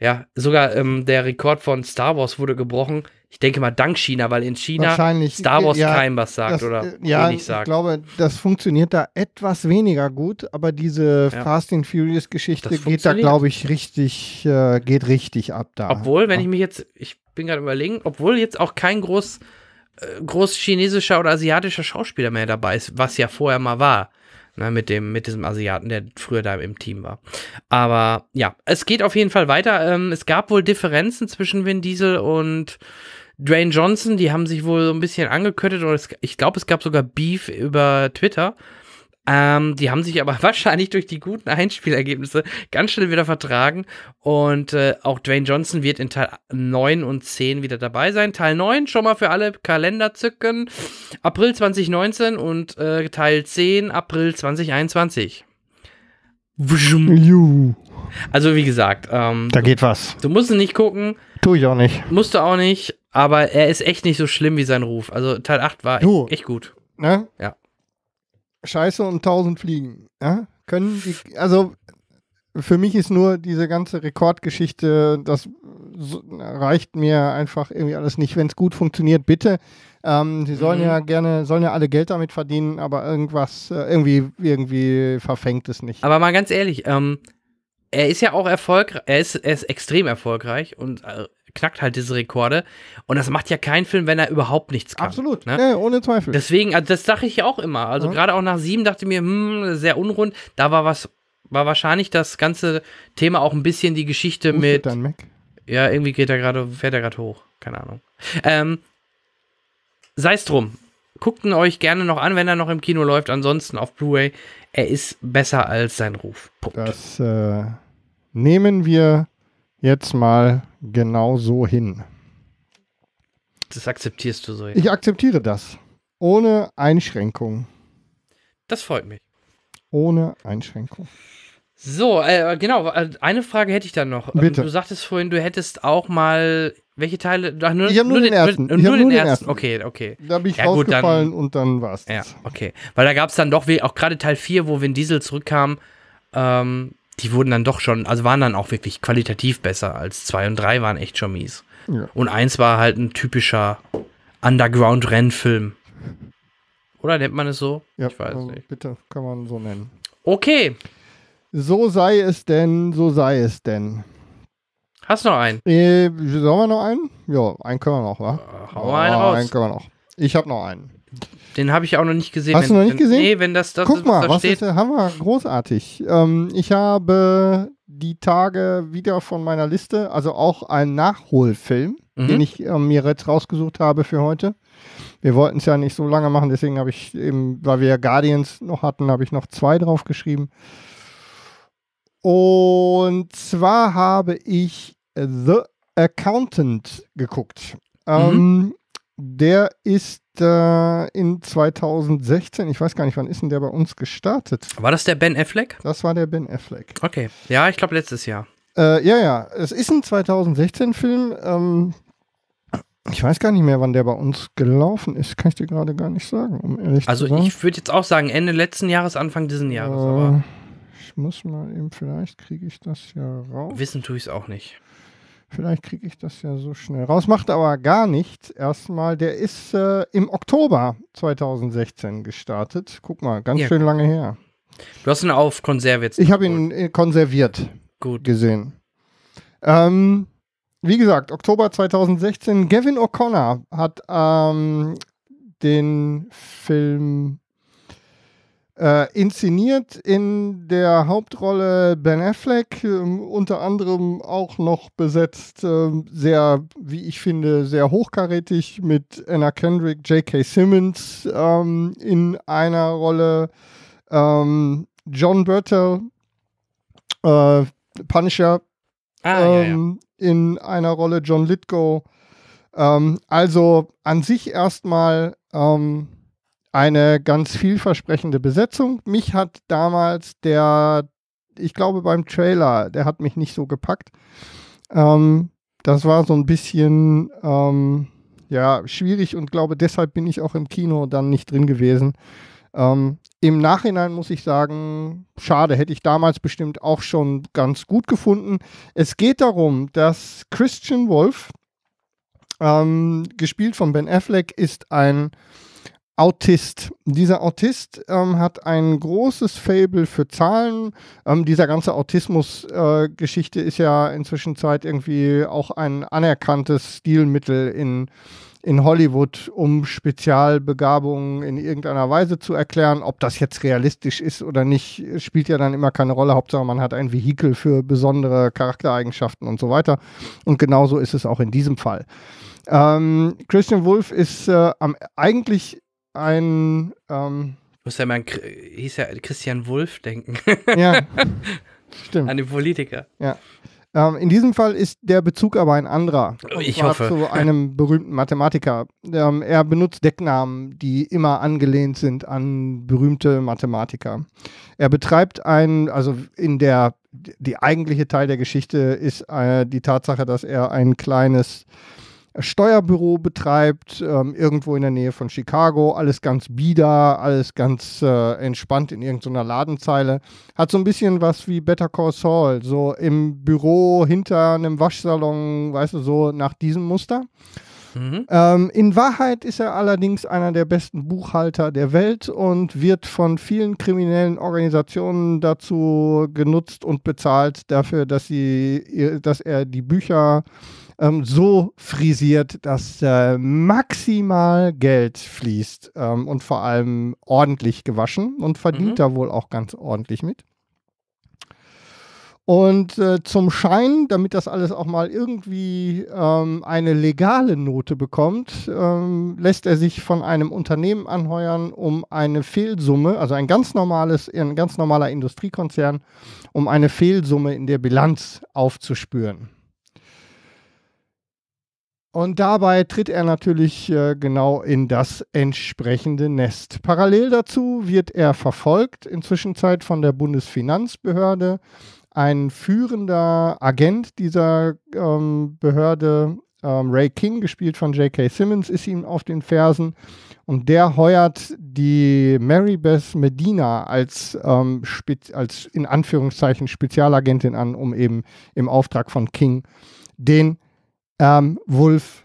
ja, sogar ähm, der Rekord von Star Wars wurde gebrochen. Ich denke mal dank China, weil in China Star Wars ja, keinem was sagt das, oder äh, ja, wenig sagt. Ich glaube, das funktioniert da etwas weniger gut, aber diese ja. Fast and Furious Geschichte geht da, glaube ich, richtig, äh, geht richtig ab da. Obwohl, wenn ja. ich mich jetzt, ich bin gerade überlegen, obwohl jetzt auch kein groß, äh, groß chinesischer oder asiatischer Schauspieler mehr dabei ist, was ja vorher mal war. Ne, mit, dem, mit diesem Asiaten, der früher da im Team war. Aber ja, es geht auf jeden Fall weiter. Ähm, es gab wohl Differenzen zwischen Vin Diesel und Dwayne Johnson. Die haben sich wohl so ein bisschen angekettet. Und es, ich glaube, es gab sogar Beef über Twitter. Ähm, die haben sich aber wahrscheinlich durch die guten Einspielergebnisse ganz schnell wieder vertragen. Und äh, auch Dwayne Johnson wird in Teil 9 und 10 wieder dabei sein. Teil 9 schon mal für alle Kalender zücken. April 2019 und äh, Teil 10 April 2021. Also wie gesagt, ähm, da geht was. Du musst ihn nicht gucken. Tu ich auch nicht. Musst du auch nicht. Aber er ist echt nicht so schlimm wie sein Ruf. Also Teil 8 war du, echt, gut. Ne? Ja. Scheiße und tausend Fliegen. Ja? Können die, also für mich ist nur diese ganze Rekordgeschichte, das reicht mir einfach irgendwie alles nicht. Wenn es gut funktioniert, bitte. Ähm, sie sollen mhm. ja gerne, sollen ja alle Geld damit verdienen, aber irgendwas, äh, irgendwie, irgendwie verfängt es nicht. Aber mal ganz ehrlich, ähm, er ist ja auch erfolgreich, er ist, er ist extrem erfolgreich und äh, knackt halt diese Rekorde. Und das macht ja kein Film, wenn er überhaupt nichts kann. Absolut, ne? ja, ohne Zweifel. Deswegen, also das dachte ich ja auch immer. Also mhm. gerade auch nach sieben dachte ich mir, hm, sehr unrund. Da war was, war wahrscheinlich das ganze Thema auch ein bisschen die Geschichte Wo mit. Dann Mac? Ja, irgendwie geht er gerade, fährt er gerade hoch. Keine Ahnung. Ähm, Sei es drum. Guckt ihn euch gerne noch an, wenn er noch im Kino läuft. Ansonsten auf Blu-ray. Er ist besser als sein Ruf. Punkt. Das äh, nehmen wir jetzt mal genau so hin. Das akzeptierst du so. Ja. Ich akzeptiere das. Ohne Einschränkung. Das freut mich. Ohne Einschränkung. So, äh, genau, äh, eine Frage hätte ich dann noch. Ähm, Bitte. Du sagtest vorhin, du hättest auch mal welche Teile? Ach, nur, ich habe nur, nur, den, ersten. Nur, nur, nur den ersten. ersten. Okay, okay. Da bin ich ja, rausgefallen gut, dann, und dann war war's. Ja, okay. Weil da gab es dann doch auch gerade Teil 4, wo Vin Diesel zurückkam, ähm, die wurden dann doch schon, also waren dann auch wirklich qualitativ besser als zwei und drei waren echt schon mies. Ja. Und eins war halt ein typischer Underground-Rennfilm. Oder nennt man es so? Ja, ich weiß also nicht. Bitte, kann man so nennen. Okay. So sei es denn, so sei es denn. Hast du noch einen? Äh, sollen wir noch einen? Ja, einen können wir noch, wa? Äh, hau oh, einen ah, raus. Einen können wir noch. Ich habe noch einen. Den habe ich auch noch nicht gesehen. Hast du noch nicht gesehen? Nee, wenn das, das Guck ist, was mal, was steht. ist der Hammer? Großartig. Ähm, ich habe die Tage wieder von meiner Liste, also auch einen Nachholfilm, mhm. den ich äh, mir jetzt rausgesucht habe für heute. Wir wollten es ja nicht so lange machen, deswegen habe ich eben, weil wir ja Guardians noch hatten, habe ich noch zwei draufgeschrieben. Und zwar habe ich The Accountant geguckt. Mhm. Ähm, der ist äh, in 2016, ich weiß gar nicht, wann ist denn der bei uns gestartet? War das der Ben Affleck? Das war der Ben Affleck. Okay, ja, ich glaube letztes Jahr. Äh, ja, ja, es ist ein 2016-Film. Ähm, ich weiß gar nicht mehr, wann der bei uns gelaufen ist. Kann ich dir gerade gar nicht sagen, um ehrlich also zu sein. Also ich würde jetzt auch sagen, Ende letzten Jahres, Anfang diesen Jahres. Äh, ich muss mal eben, vielleicht kriege ich das ja raus. Wissen tue ich es auch nicht. Vielleicht kriege ich das ja so schnell raus. Macht aber gar nichts. Erstmal, der ist äh, im Oktober 2016 gestartet. Guck mal, ganz ja. schön lange her. Du hast ihn auf Konserve jetzt. Ich habe ihn äh, konserviert Gut. gesehen. Ähm, wie gesagt, Oktober 2016. Gavin O'Connor hat ähm, den Film äh, inszeniert in der Hauptrolle Ben Affleck, äh, unter anderem auch noch besetzt, äh, sehr, wie ich finde, sehr hochkarätig mit Anna Kendrick, J.K. Simmons ähm, in einer Rolle, ähm, John Bertel, äh, Punisher ah, ähm, ja, ja. Ähm, in einer Rolle, John Litgo. Ähm, also an sich erstmal. Ähm, eine ganz vielversprechende Besetzung. Mich hat damals der, ich glaube beim Trailer, der hat mich nicht so gepackt. Ähm, das war so ein bisschen ähm, ja, schwierig und glaube, deshalb bin ich auch im Kino dann nicht drin gewesen. Ähm, Im Nachhinein muss ich sagen, schade, hätte ich damals bestimmt auch schon ganz gut gefunden. Es geht darum, dass Christian Wolf, ähm, gespielt von Ben Affleck, ist ein Autist. Dieser Autist ähm, hat ein großes Fable für Zahlen. Ähm, dieser ganze Autismus-Geschichte äh, ist ja inzwischen Zeit irgendwie auch ein anerkanntes Stilmittel in, in Hollywood, um Spezialbegabungen in irgendeiner Weise zu erklären. Ob das jetzt realistisch ist oder nicht, spielt ja dann immer keine Rolle. Hauptsache, man hat ein Vehikel für besondere Charaktereigenschaften und so weiter. Und genauso ist es auch in diesem Fall. Ähm, Christian Wolf ist äh, am, eigentlich ein. Ähm, du ja mal an hieß ja Christian Wulff denken. Ja. stimmt. An den Politiker. Ja. Ähm, in diesem Fall ist der Bezug aber ein anderer. Oh, ich hoffe. Zu einem berühmten Mathematiker. Ähm, er benutzt Decknamen, die immer angelehnt sind an berühmte Mathematiker. Er betreibt ein, also in der, die eigentliche Teil der Geschichte ist äh, die Tatsache, dass er ein kleines Steuerbüro betreibt, ähm, irgendwo in der Nähe von Chicago, alles ganz bieder, alles ganz äh, entspannt in irgendeiner Ladenzeile. Hat so ein bisschen was wie Better Call Saul, so im Büro hinter einem Waschsalon, weißt du, so nach diesem Muster. Mhm. Ähm, in Wahrheit ist er allerdings einer der besten Buchhalter der Welt und wird von vielen kriminellen Organisationen dazu genutzt und bezahlt dafür, dass, sie, dass er die Bücher ähm, so frisiert, dass äh, maximal Geld fließt ähm, und vor allem ordentlich gewaschen und verdient mhm. da wohl auch ganz ordentlich mit. Und äh, zum Schein, damit das alles auch mal irgendwie ähm, eine legale Note bekommt, ähm, lässt er sich von einem Unternehmen anheuern, um eine Fehlsumme, also ein ganz normales, ein ganz normaler Industriekonzern, um eine Fehlsumme in der Bilanz aufzuspüren. Und dabei tritt er natürlich äh, genau in das entsprechende Nest. Parallel dazu wird er verfolgt, inzwischen Zeit von der Bundesfinanzbehörde. Ein führender Agent dieser ähm, Behörde, ähm, Ray King, gespielt von J.K. Simmons, ist ihm auf den Fersen. Und der heuert die Mary Beth Medina als, ähm, als in Anführungszeichen Spezialagentin an, um eben im Auftrag von King den ähm, Wolf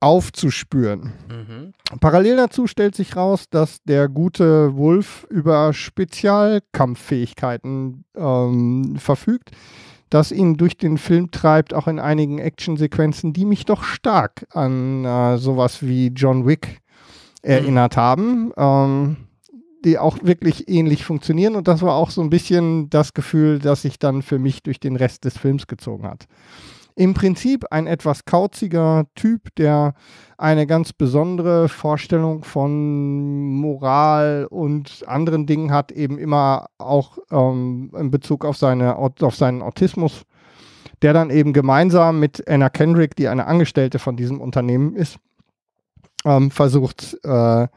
aufzuspüren. Mhm. Parallel dazu stellt sich raus, dass der gute Wolf über Spezialkampffähigkeiten ähm, verfügt, das ihn durch den Film treibt, auch in einigen Actionsequenzen, die mich doch stark an äh, sowas wie John Wick erinnert mhm. haben. Ähm, die auch wirklich ähnlich funktionieren. Und das war auch so ein bisschen das Gefühl, das sich dann für mich durch den Rest des Films gezogen hat. Im Prinzip ein etwas kauziger Typ, der eine ganz besondere Vorstellung von Moral und anderen Dingen hat, eben immer auch ähm, in Bezug auf, seine, auf seinen Autismus, der dann eben gemeinsam mit Anna Kendrick, die eine Angestellte von diesem Unternehmen ist, ähm, versucht, äh,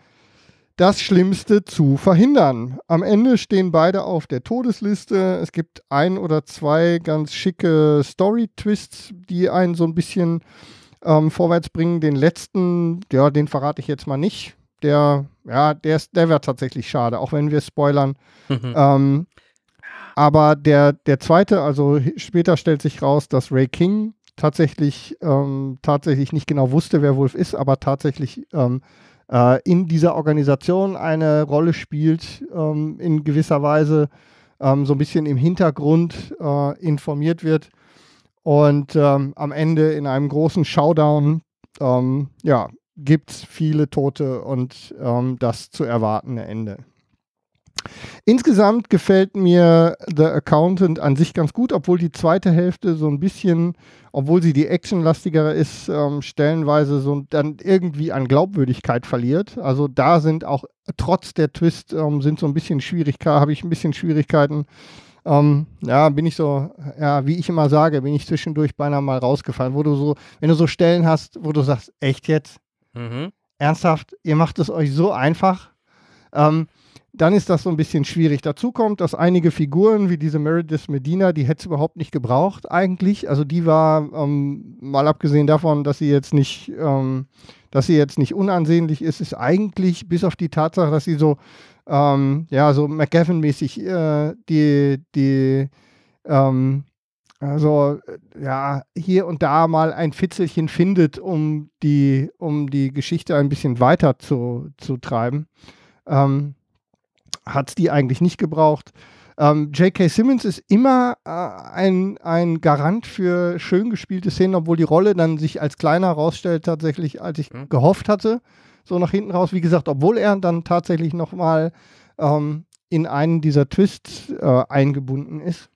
das Schlimmste zu verhindern. Am Ende stehen beide auf der Todesliste. Es gibt ein oder zwei ganz schicke Story-Twists, die einen so ein bisschen ähm, vorwärts bringen. Den letzten, ja, den verrate ich jetzt mal nicht. Der, ja, der, ist, der wäre tatsächlich schade, auch wenn wir spoilern. Mhm. Ähm, aber der, der zweite, also später stellt sich raus, dass Ray King tatsächlich, ähm, tatsächlich nicht genau wusste, wer Wolf ist, aber tatsächlich ähm, äh, in dieser Organisation eine Rolle spielt, ähm, in gewisser Weise ähm, so ein bisschen im Hintergrund äh, informiert wird und ähm, am Ende in einem großen Showdown ähm, ja, gibt es viele Tote und ähm, das zu erwartende Ende. Insgesamt gefällt mir The Accountant an sich ganz gut, obwohl die zweite Hälfte so ein bisschen, obwohl sie die actionlastigere ist, ähm, stellenweise so dann irgendwie an Glaubwürdigkeit verliert. Also da sind auch trotz der Twist ähm, sind so ein bisschen Schwierigkeiten, habe ich ein bisschen Schwierigkeiten. Ähm, ja, bin ich so, ja, wie ich immer sage, bin ich zwischendurch beinahe mal rausgefallen, wo du so, wenn du so Stellen hast, wo du sagst, echt jetzt? Mhm. Ernsthaft, ihr macht es euch so einfach. Ähm, dann ist das so ein bisschen schwierig. Dazu kommt, dass einige Figuren wie diese Meredith Medina, die hätte es überhaupt nicht gebraucht eigentlich. Also die war, ähm, mal abgesehen davon, dass sie jetzt nicht, ähm, dass sie jetzt nicht unansehnlich ist, ist eigentlich bis auf die Tatsache, dass sie so, ähm, ja, so McGavin-mäßig äh, die, die, ähm, also äh, ja, hier und da mal ein Fitzelchen findet, um die, um die Geschichte ein bisschen weiter zu, zu treiben. Ähm, hat die eigentlich nicht gebraucht. Ähm, J.K. Simmons ist immer äh, ein, ein Garant für schön gespielte Szenen, obwohl die Rolle dann sich als kleiner herausstellt, tatsächlich, als ich mhm. gehofft hatte, so nach hinten raus. Wie gesagt, obwohl er dann tatsächlich nochmal ähm, in einen dieser Twists äh, eingebunden ist,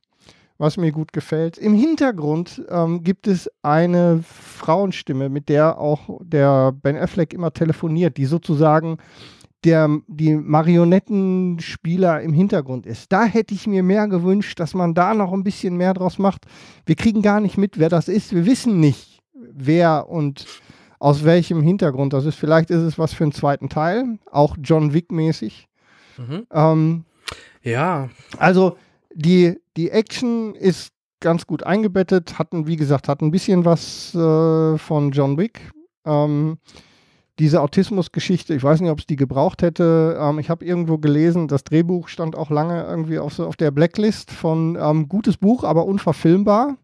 was mir gut gefällt. Im Hintergrund ähm, gibt es eine Frauenstimme, mit der auch der Ben Affleck immer telefoniert, die sozusagen der die Marionettenspieler im Hintergrund ist. Da hätte ich mir mehr gewünscht, dass man da noch ein bisschen mehr draus macht. Wir kriegen gar nicht mit, wer das ist. Wir wissen nicht, wer und aus welchem Hintergrund das ist. Vielleicht ist es was für einen zweiten Teil, auch John Wick mäßig. Mhm. Ähm, ja. Also die, die Action ist ganz gut eingebettet, hatten, wie gesagt, hat ein bisschen was äh, von John Wick. Ähm, diese Autismusgeschichte, ich weiß nicht, ob es die gebraucht hätte. Ähm, ich habe irgendwo gelesen, das Drehbuch stand auch lange irgendwie auf, so auf der Blacklist von ähm, gutes Buch, aber unverfilmbar.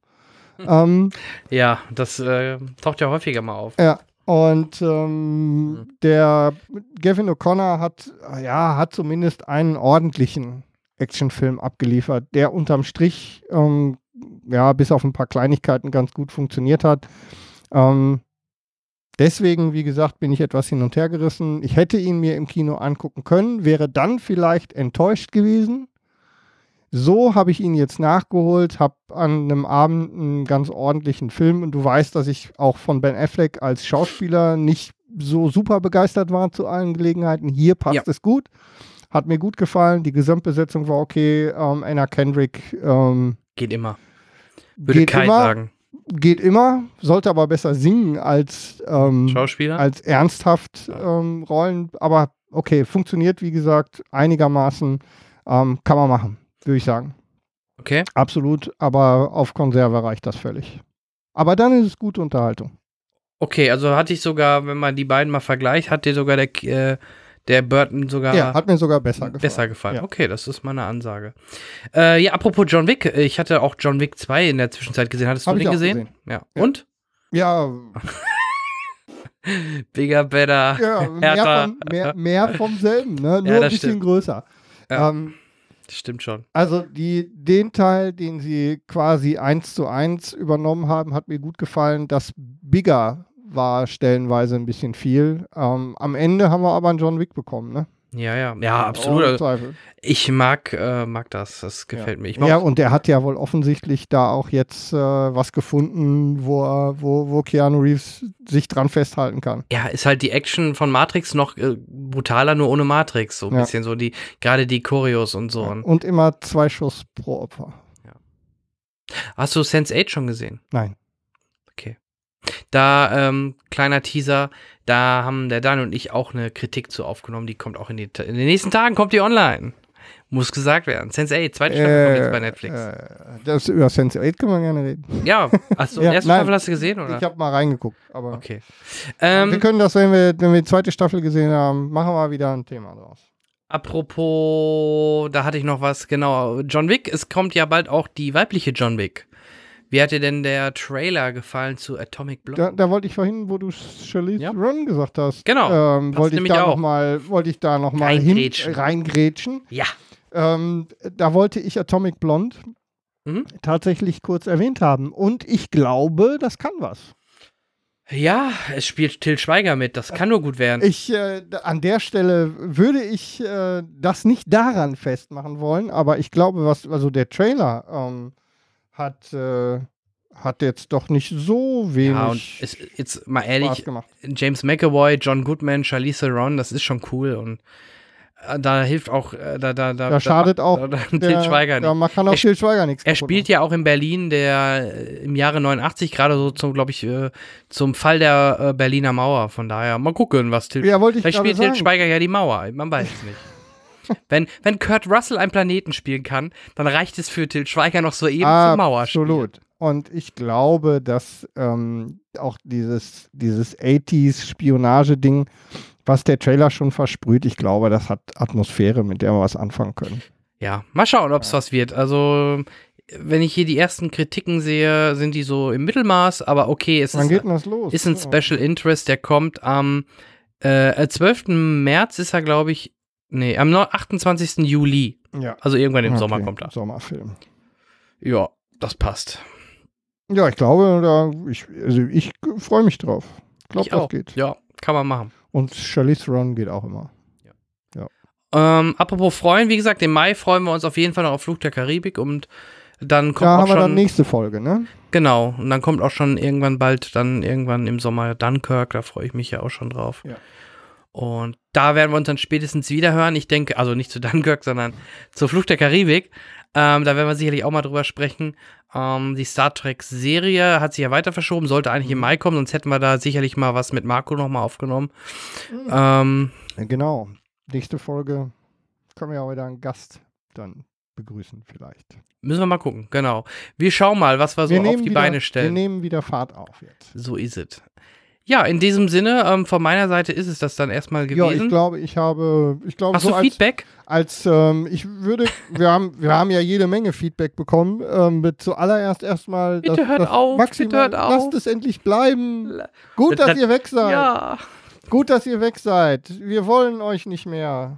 Hm. Ähm, ja, das äh, taucht ja häufiger mal auf. Ja. Und mhm. der Gavin O'Connor hat, ja, hat zumindest einen ordentlichen Actionfilm abgeliefert, der unterm Strich, ähm, ja, bis auf ein paar Kleinigkeiten ganz gut funktioniert hat. Ähm, Deswegen, wie gesagt, bin ich etwas hin und her gerissen. Ich hätte ihn mir im Kino angucken können, wäre dann vielleicht enttäuscht gewesen. So habe ich ihn jetzt nachgeholt, habe an einem Abend einen ganz ordentlichen Film und du weißt, dass ich auch von Ben Affleck als Schauspieler nicht so super begeistert war zu allen Gelegenheiten. Hier passt ja. es gut, hat mir gut gefallen, die Gesamtbesetzung war okay. Ähm, Anna Kendrick ähm, geht immer. Würde Kai immer. sagen geht immer, sollte aber besser singen als, ähm, Schauspieler? als ernsthaft ähm, Rollen. Aber okay, funktioniert, wie gesagt, einigermaßen. Ähm, kann man machen, würde ich sagen. Okay. Absolut, aber auf Konserve reicht das völlig. Aber dann ist es gute Unterhaltung. Okay, also hatte ich sogar, wenn man die beiden mal vergleicht, hatte sogar der, äh, der Burton sogar. Ja, hat mir sogar besser gefallen. Besser gefallen. Ja. Okay, das ist meine Ansage. Äh, ja, apropos John Wick, ich hatte auch John Wick 2 in der Zwischenzeit gesehen. Hattest Hab du den gesehen? gesehen? Ja. ja. Und? Ja. Bigger, better. Ja, mehr, vom, mehr, mehr, vom selben, ne? Nur ja, ein bisschen stimmt. größer. Ja. Ähm, stimmt schon. Also die, den Teil, den sie quasi eins zu eins übernommen haben, hat mir gut gefallen. Das Bigger war stellenweise ein bisschen viel. Ähm, am Ende haben wir aber einen John Wick bekommen, ne? Ja, ja, ja, absolut. Oh, ich mag, äh, mag das, das gefällt ja. mir. ja, und er hat ja wohl offensichtlich da auch jetzt äh, was gefunden, wo, wo, wo Keanu Reeves sich dran festhalten kann. Ja, ist halt die Action von Matrix noch äh, brutaler, nur ohne Matrix, so ein ja. bisschen so die, gerade die Choreos und so. Ja. Und immer zwei Schuss pro Opfer. Ja. Hast du Sense 8 schon gesehen? Nein. Da, ähm, kleiner Teaser, da haben der Dan und ich auch eine Kritik zu aufgenommen. Die kommt auch in, die, in den nächsten Tagen, kommt die online. Muss gesagt werden. Sense8, zweite Staffel äh, kommt jetzt bei Netflix. Äh, äh das, über Sense8 können wir gerne reden. Ja, hast du ja, erste nein, Staffel hast du gesehen, oder? Ich habe mal reingeguckt, aber. Okay. Ähm, wir können das, wenn wir, wenn wir die zweite Staffel gesehen haben, machen wir wieder ein Thema draus. Apropos, da hatte ich noch was, genau. John Wick, es kommt ja bald auch die weibliche John Wick. Wie hat dir denn der Trailer gefallen zu Atomic Blonde? Da, da wollte ich vorhin, wo du Charlize ja. Run gesagt hast, genau, ähm, wollte ich da auch. mal, wollte ich da noch reingrätschen. Äh, reingrätschen. Ja. Ähm, da wollte ich Atomic Blonde mhm. tatsächlich kurz erwähnt haben und ich glaube, das kann was. Ja, es spielt Till Schweiger mit, das kann nur gut werden. Ich, äh, an der Stelle würde ich äh, das nicht daran festmachen wollen, aber ich glaube, was, also der Trailer ähm, hat, äh, hat jetzt doch nicht so wenig. Ja, und es, jetzt mal ehrlich, James McAvoy, John Goodman, Charlize Theron, das ist schon cool und äh, da hilft auch, äh, da, da, da, da schadet da, auch da, da, der, Schweiger nicht. Ja, man kann auch Til Schweiger nichts. Er spielt machen. ja auch in Berlin, der äh, im Jahre 89 gerade so zum, glaube ich, zum Fall der Berliner Mauer. Von daher mal gucken, was Til. Ja, wollte ich Vielleicht spielt sagen. Til Schweiger ja die Mauer. Man weiß es nicht. Wenn, wenn Kurt Russell einen Planeten spielen kann, dann reicht es für Til Schweiger noch soeben zum Mauerspiel. Absolut. Und ich glaube, dass ähm, auch dieses, dieses 80s-Spionage-Ding, was der Trailer schon versprüht, ich glaube, das hat Atmosphäre, mit der wir was anfangen können. Ja, mal schauen, ob es ja. was wird. Also, wenn ich hier die ersten Kritiken sehe, sind die so im Mittelmaß, aber okay, es Wann ist, ist ein Special Interest, der kommt am äh, 12. Äh, März ist er, glaube ich, Nee, am 28. Juli. Ja. Also irgendwann im okay. Sommer kommt er. Sommerfilm. Ja, das passt. Ja, ich glaube, da, ich, also ich freue mich drauf. Ich glaube, das geht. Ja, kann man machen. Und Charlize Theron geht auch immer. Ja. ja. Ähm, apropos freuen, wie gesagt, im Mai freuen wir uns auf jeden Fall noch auf Flug der Karibik und dann kommt da auch haben schon, wir dann nächste Folge, ne? Genau, und dann kommt auch schon irgendwann bald, dann irgendwann im Sommer Dunkirk, da freue ich mich ja auch schon drauf. Ja. Und da werden wir uns dann spätestens wieder hören. Ich denke, also nicht zu Dunkirk, sondern zur Flucht der Karibik. Ähm, da werden wir sicherlich auch mal drüber sprechen. Ähm, die Star Trek-Serie hat sich ja weiter verschoben, sollte eigentlich im mhm. Mai kommen, sonst hätten wir da sicherlich mal was mit Marco nochmal aufgenommen. Mhm. Ähm, genau. Nächste Folge können wir ja wieder einen Gast dann begrüßen, vielleicht. Müssen wir mal gucken, genau. Wir schauen mal, was wir, wir so auf die wieder, Beine stellen. Wir nehmen wieder Fahrt auf jetzt. So ist es. Ja, in diesem Sinne, ähm, von meiner Seite ist es das dann erstmal gewesen. Ja, ich glaube, ich habe, ich glaube, Hast so du Feedback? Als, als ähm, ich würde, wir haben, wir haben ja jede Menge Feedback bekommen. Ähm, mit zuallererst erstmal, bitte das, hört das auf, maximal, bitte hört auf. lasst es endlich bleiben. Gut, dass das, ihr weg seid. Ja. Gut, dass ihr weg seid. Wir wollen euch nicht mehr.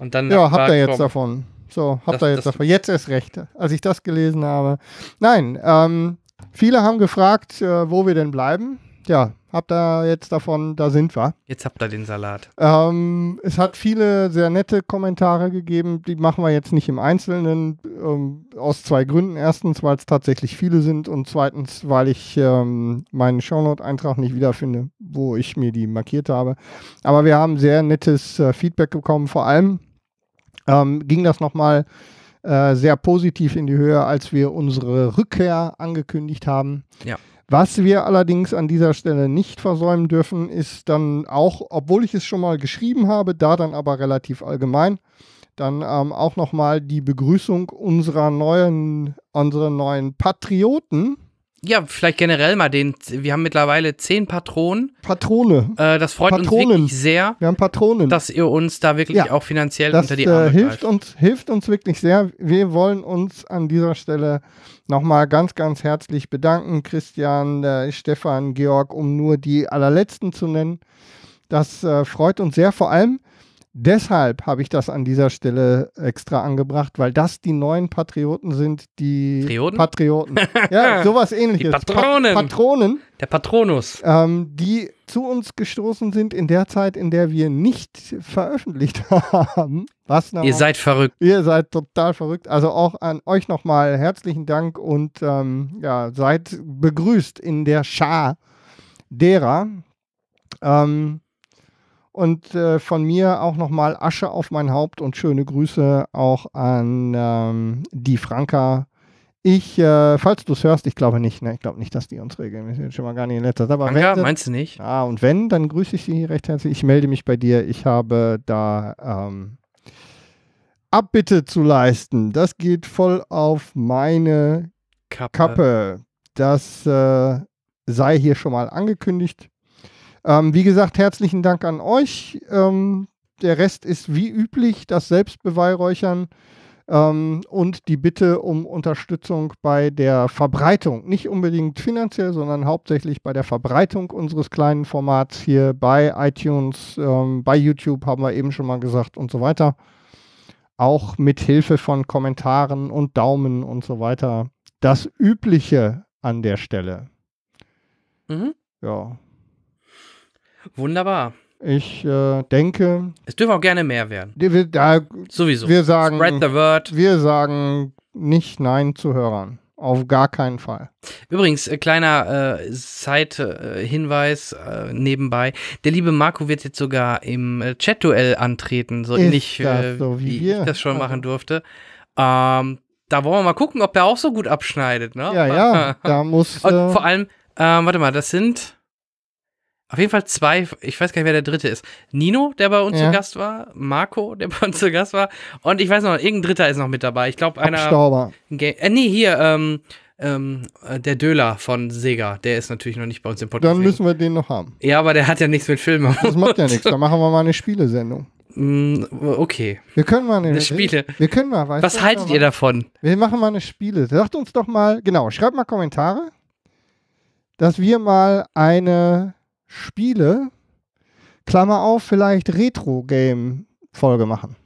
Und dann ja, habt ihr jetzt komm. davon. So, habt ihr jetzt davon. Jetzt erst recht, als ich das gelesen habe. Nein, ähm, viele haben gefragt, äh, wo wir denn bleiben. Ja, habt ihr jetzt davon, da sind wir. Jetzt habt ihr den Salat. Ähm, es hat viele sehr nette Kommentare gegeben, die machen wir jetzt nicht im Einzelnen, ähm, aus zwei Gründen. Erstens, weil es tatsächlich viele sind und zweitens, weil ich ähm, meinen Shownote-Eintrag nicht wiederfinde, wo ich mir die markiert habe. Aber wir haben sehr nettes äh, Feedback bekommen, vor allem ähm, ging das nochmal äh, sehr positiv in die Höhe, als wir unsere Rückkehr angekündigt haben. Ja. Was wir allerdings an dieser Stelle nicht versäumen dürfen, ist dann auch, obwohl ich es schon mal geschrieben habe, da dann aber relativ allgemein, dann ähm, auch nochmal die Begrüßung unserer neuen, unseren neuen Patrioten. Ja, vielleicht generell mal den. Wir haben mittlerweile zehn Patronen. Patrone. Äh, das freut Patronen. uns wirklich sehr. Wir haben Patronen. Dass ihr uns da wirklich ja, auch finanziell das, unter die Arme äh, hilft greift. Uns, hilft uns wirklich sehr. Wir wollen uns an dieser Stelle nochmal ganz, ganz herzlich bedanken, Christian, äh, Stefan, Georg, um nur die allerletzten zu nennen. Das äh, freut uns sehr, vor allem, Deshalb habe ich das an dieser Stelle extra angebracht, weil das die neuen Patrioten sind, die Trioden? Patrioten. Ja, sowas ähnliches. Die Patronen. Pa Patronen. Der Patronus. Ähm, die zu uns gestoßen sind in der Zeit, in der wir nicht veröffentlicht haben. Was ihr seid verrückt. Ihr seid total verrückt. Also auch an euch nochmal herzlichen Dank und ähm, ja, seid begrüßt in der Schar derer. Ähm, und äh, von mir auch nochmal Asche auf mein Haupt und schöne Grüße auch an ähm, die Franka. Ich, äh, falls du es hörst, ich glaube nicht, ne? ich glaube nicht, dass die uns regelmäßig schon mal gar nicht in letzter Zeit. Franka, wenn, meinst du nicht? Ah, und wenn, dann grüße ich sie recht herzlich. Ich melde mich bei dir. Ich habe da ähm, Abbitte zu leisten. Das geht voll auf meine Kappe. Kappe. Das äh, sei hier schon mal angekündigt. Ähm, wie gesagt, herzlichen Dank an euch. Ähm, der Rest ist wie üblich das Selbstbeweihräuchern ähm, und die Bitte um Unterstützung bei der Verbreitung. Nicht unbedingt finanziell, sondern hauptsächlich bei der Verbreitung unseres kleinen Formats hier bei iTunes, ähm, bei YouTube haben wir eben schon mal gesagt und so weiter. Auch mit Hilfe von Kommentaren und Daumen und so weiter. Das Übliche an der Stelle. Mhm. Ja, Wunderbar. Ich äh, denke. Es dürfen auch gerne mehr werden. Wir, da, Sowieso. Wir sagen, Spread the word. Wir sagen nicht Nein zu Hörern. Auf gar keinen Fall. Übrigens, äh, kleiner äh, Side-Hinweis äh, nebenbei. Der liebe Marco wird jetzt sogar im äh, Chat-Duell antreten, so Ist ähnlich äh, so wie, wie ich das schon machen also. durfte. Ähm, da wollen wir mal gucken, ob er auch so gut abschneidet, ne? Ja, ja. da muss. Und äh, vor allem, ähm, warte mal, das sind auf jeden Fall zwei, ich weiß gar nicht, wer der dritte ist. Nino, der bei uns ja. zu Gast war, Marco, der bei uns zu Gast war, und ich weiß noch, irgendein dritter ist noch mit dabei. Ich glaube, einer. Abstauber. Äh, nee, hier, ähm, ähm, äh, der Döler von Sega, der ist natürlich noch nicht bei uns im Podcast. Dann müssen wir den noch haben. Ja, aber der hat ja nichts mit Filmen. Das macht ja nichts, dann machen wir mal eine Spielesendung. Mm, okay. Wir können mal eine, eine Spiele. Wir können mal, weißt Was du, haltet mal, ihr davon? Wir machen mal eine Spiele. Sagt uns doch mal, genau, schreibt mal Kommentare, dass wir mal eine Spiele, Klammer auf, vielleicht Retro-Game-Folge machen.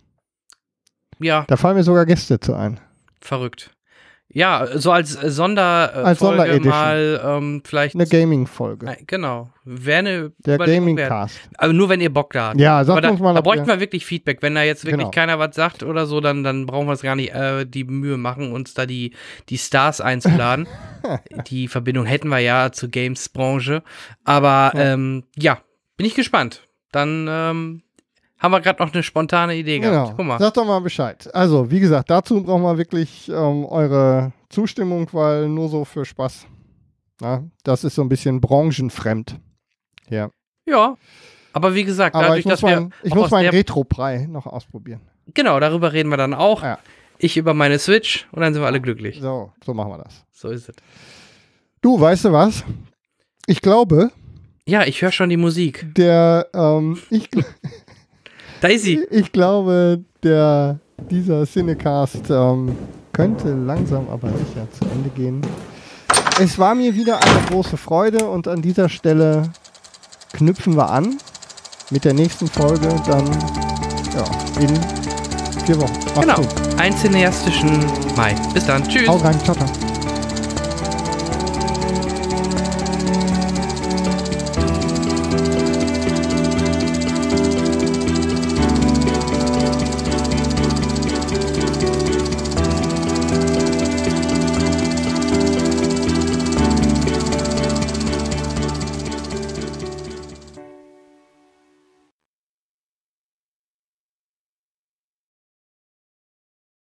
Ja. Da fallen mir sogar Gäste zu ein. Verrückt. Ja, so als Sonder äh, als Folge mal ähm, vielleicht eine Gaming-Folge. Äh, genau, wäre eine der Gaming Cast. Aber nur wenn ihr Bock da habt. Ja, sagt uns da, mal. Da bräuchten wir wirklich Feedback. Wenn da jetzt wirklich genau. keiner was sagt oder so, dann, dann brauchen wir es gar nicht äh, die Mühe machen, uns da die, die Stars einzuladen. die Verbindung hätten wir ja zur Games-Branche. Aber ja. Ähm, ja, bin ich gespannt. Dann ähm, haben wir gerade noch eine spontane Idee gehabt. Genau. Guck mal. Sag doch mal Bescheid. Also, wie gesagt, dazu brauchen wir wirklich ähm, eure Zustimmung, weil nur so für Spaß. Na, das ist so ein bisschen branchenfremd. Ja. Ja. Aber wie gesagt, Aber dadurch, dass mein, wir. Ich muss meinen Retro-Prei noch ausprobieren. Genau, darüber reden wir dann auch. Ja. Ich über meine Switch und dann sind wir alle glücklich. So, so machen wir das. So ist es. Du, weißt du was? Ich glaube. Ja, ich höre schon die Musik. Der, ähm, ich, Daisy. Ich glaube, der, dieser Cinecast ähm, könnte langsam aber sicher zu Ende gehen. Es war mir wieder eine große Freude und an dieser Stelle knüpfen wir an mit der nächsten Folge dann ja, in vier Wochen. Mach's genau. Gut. Einen cineastischen Mai. Bis dann. Tschüss. Hau rein. Ciao, ciao.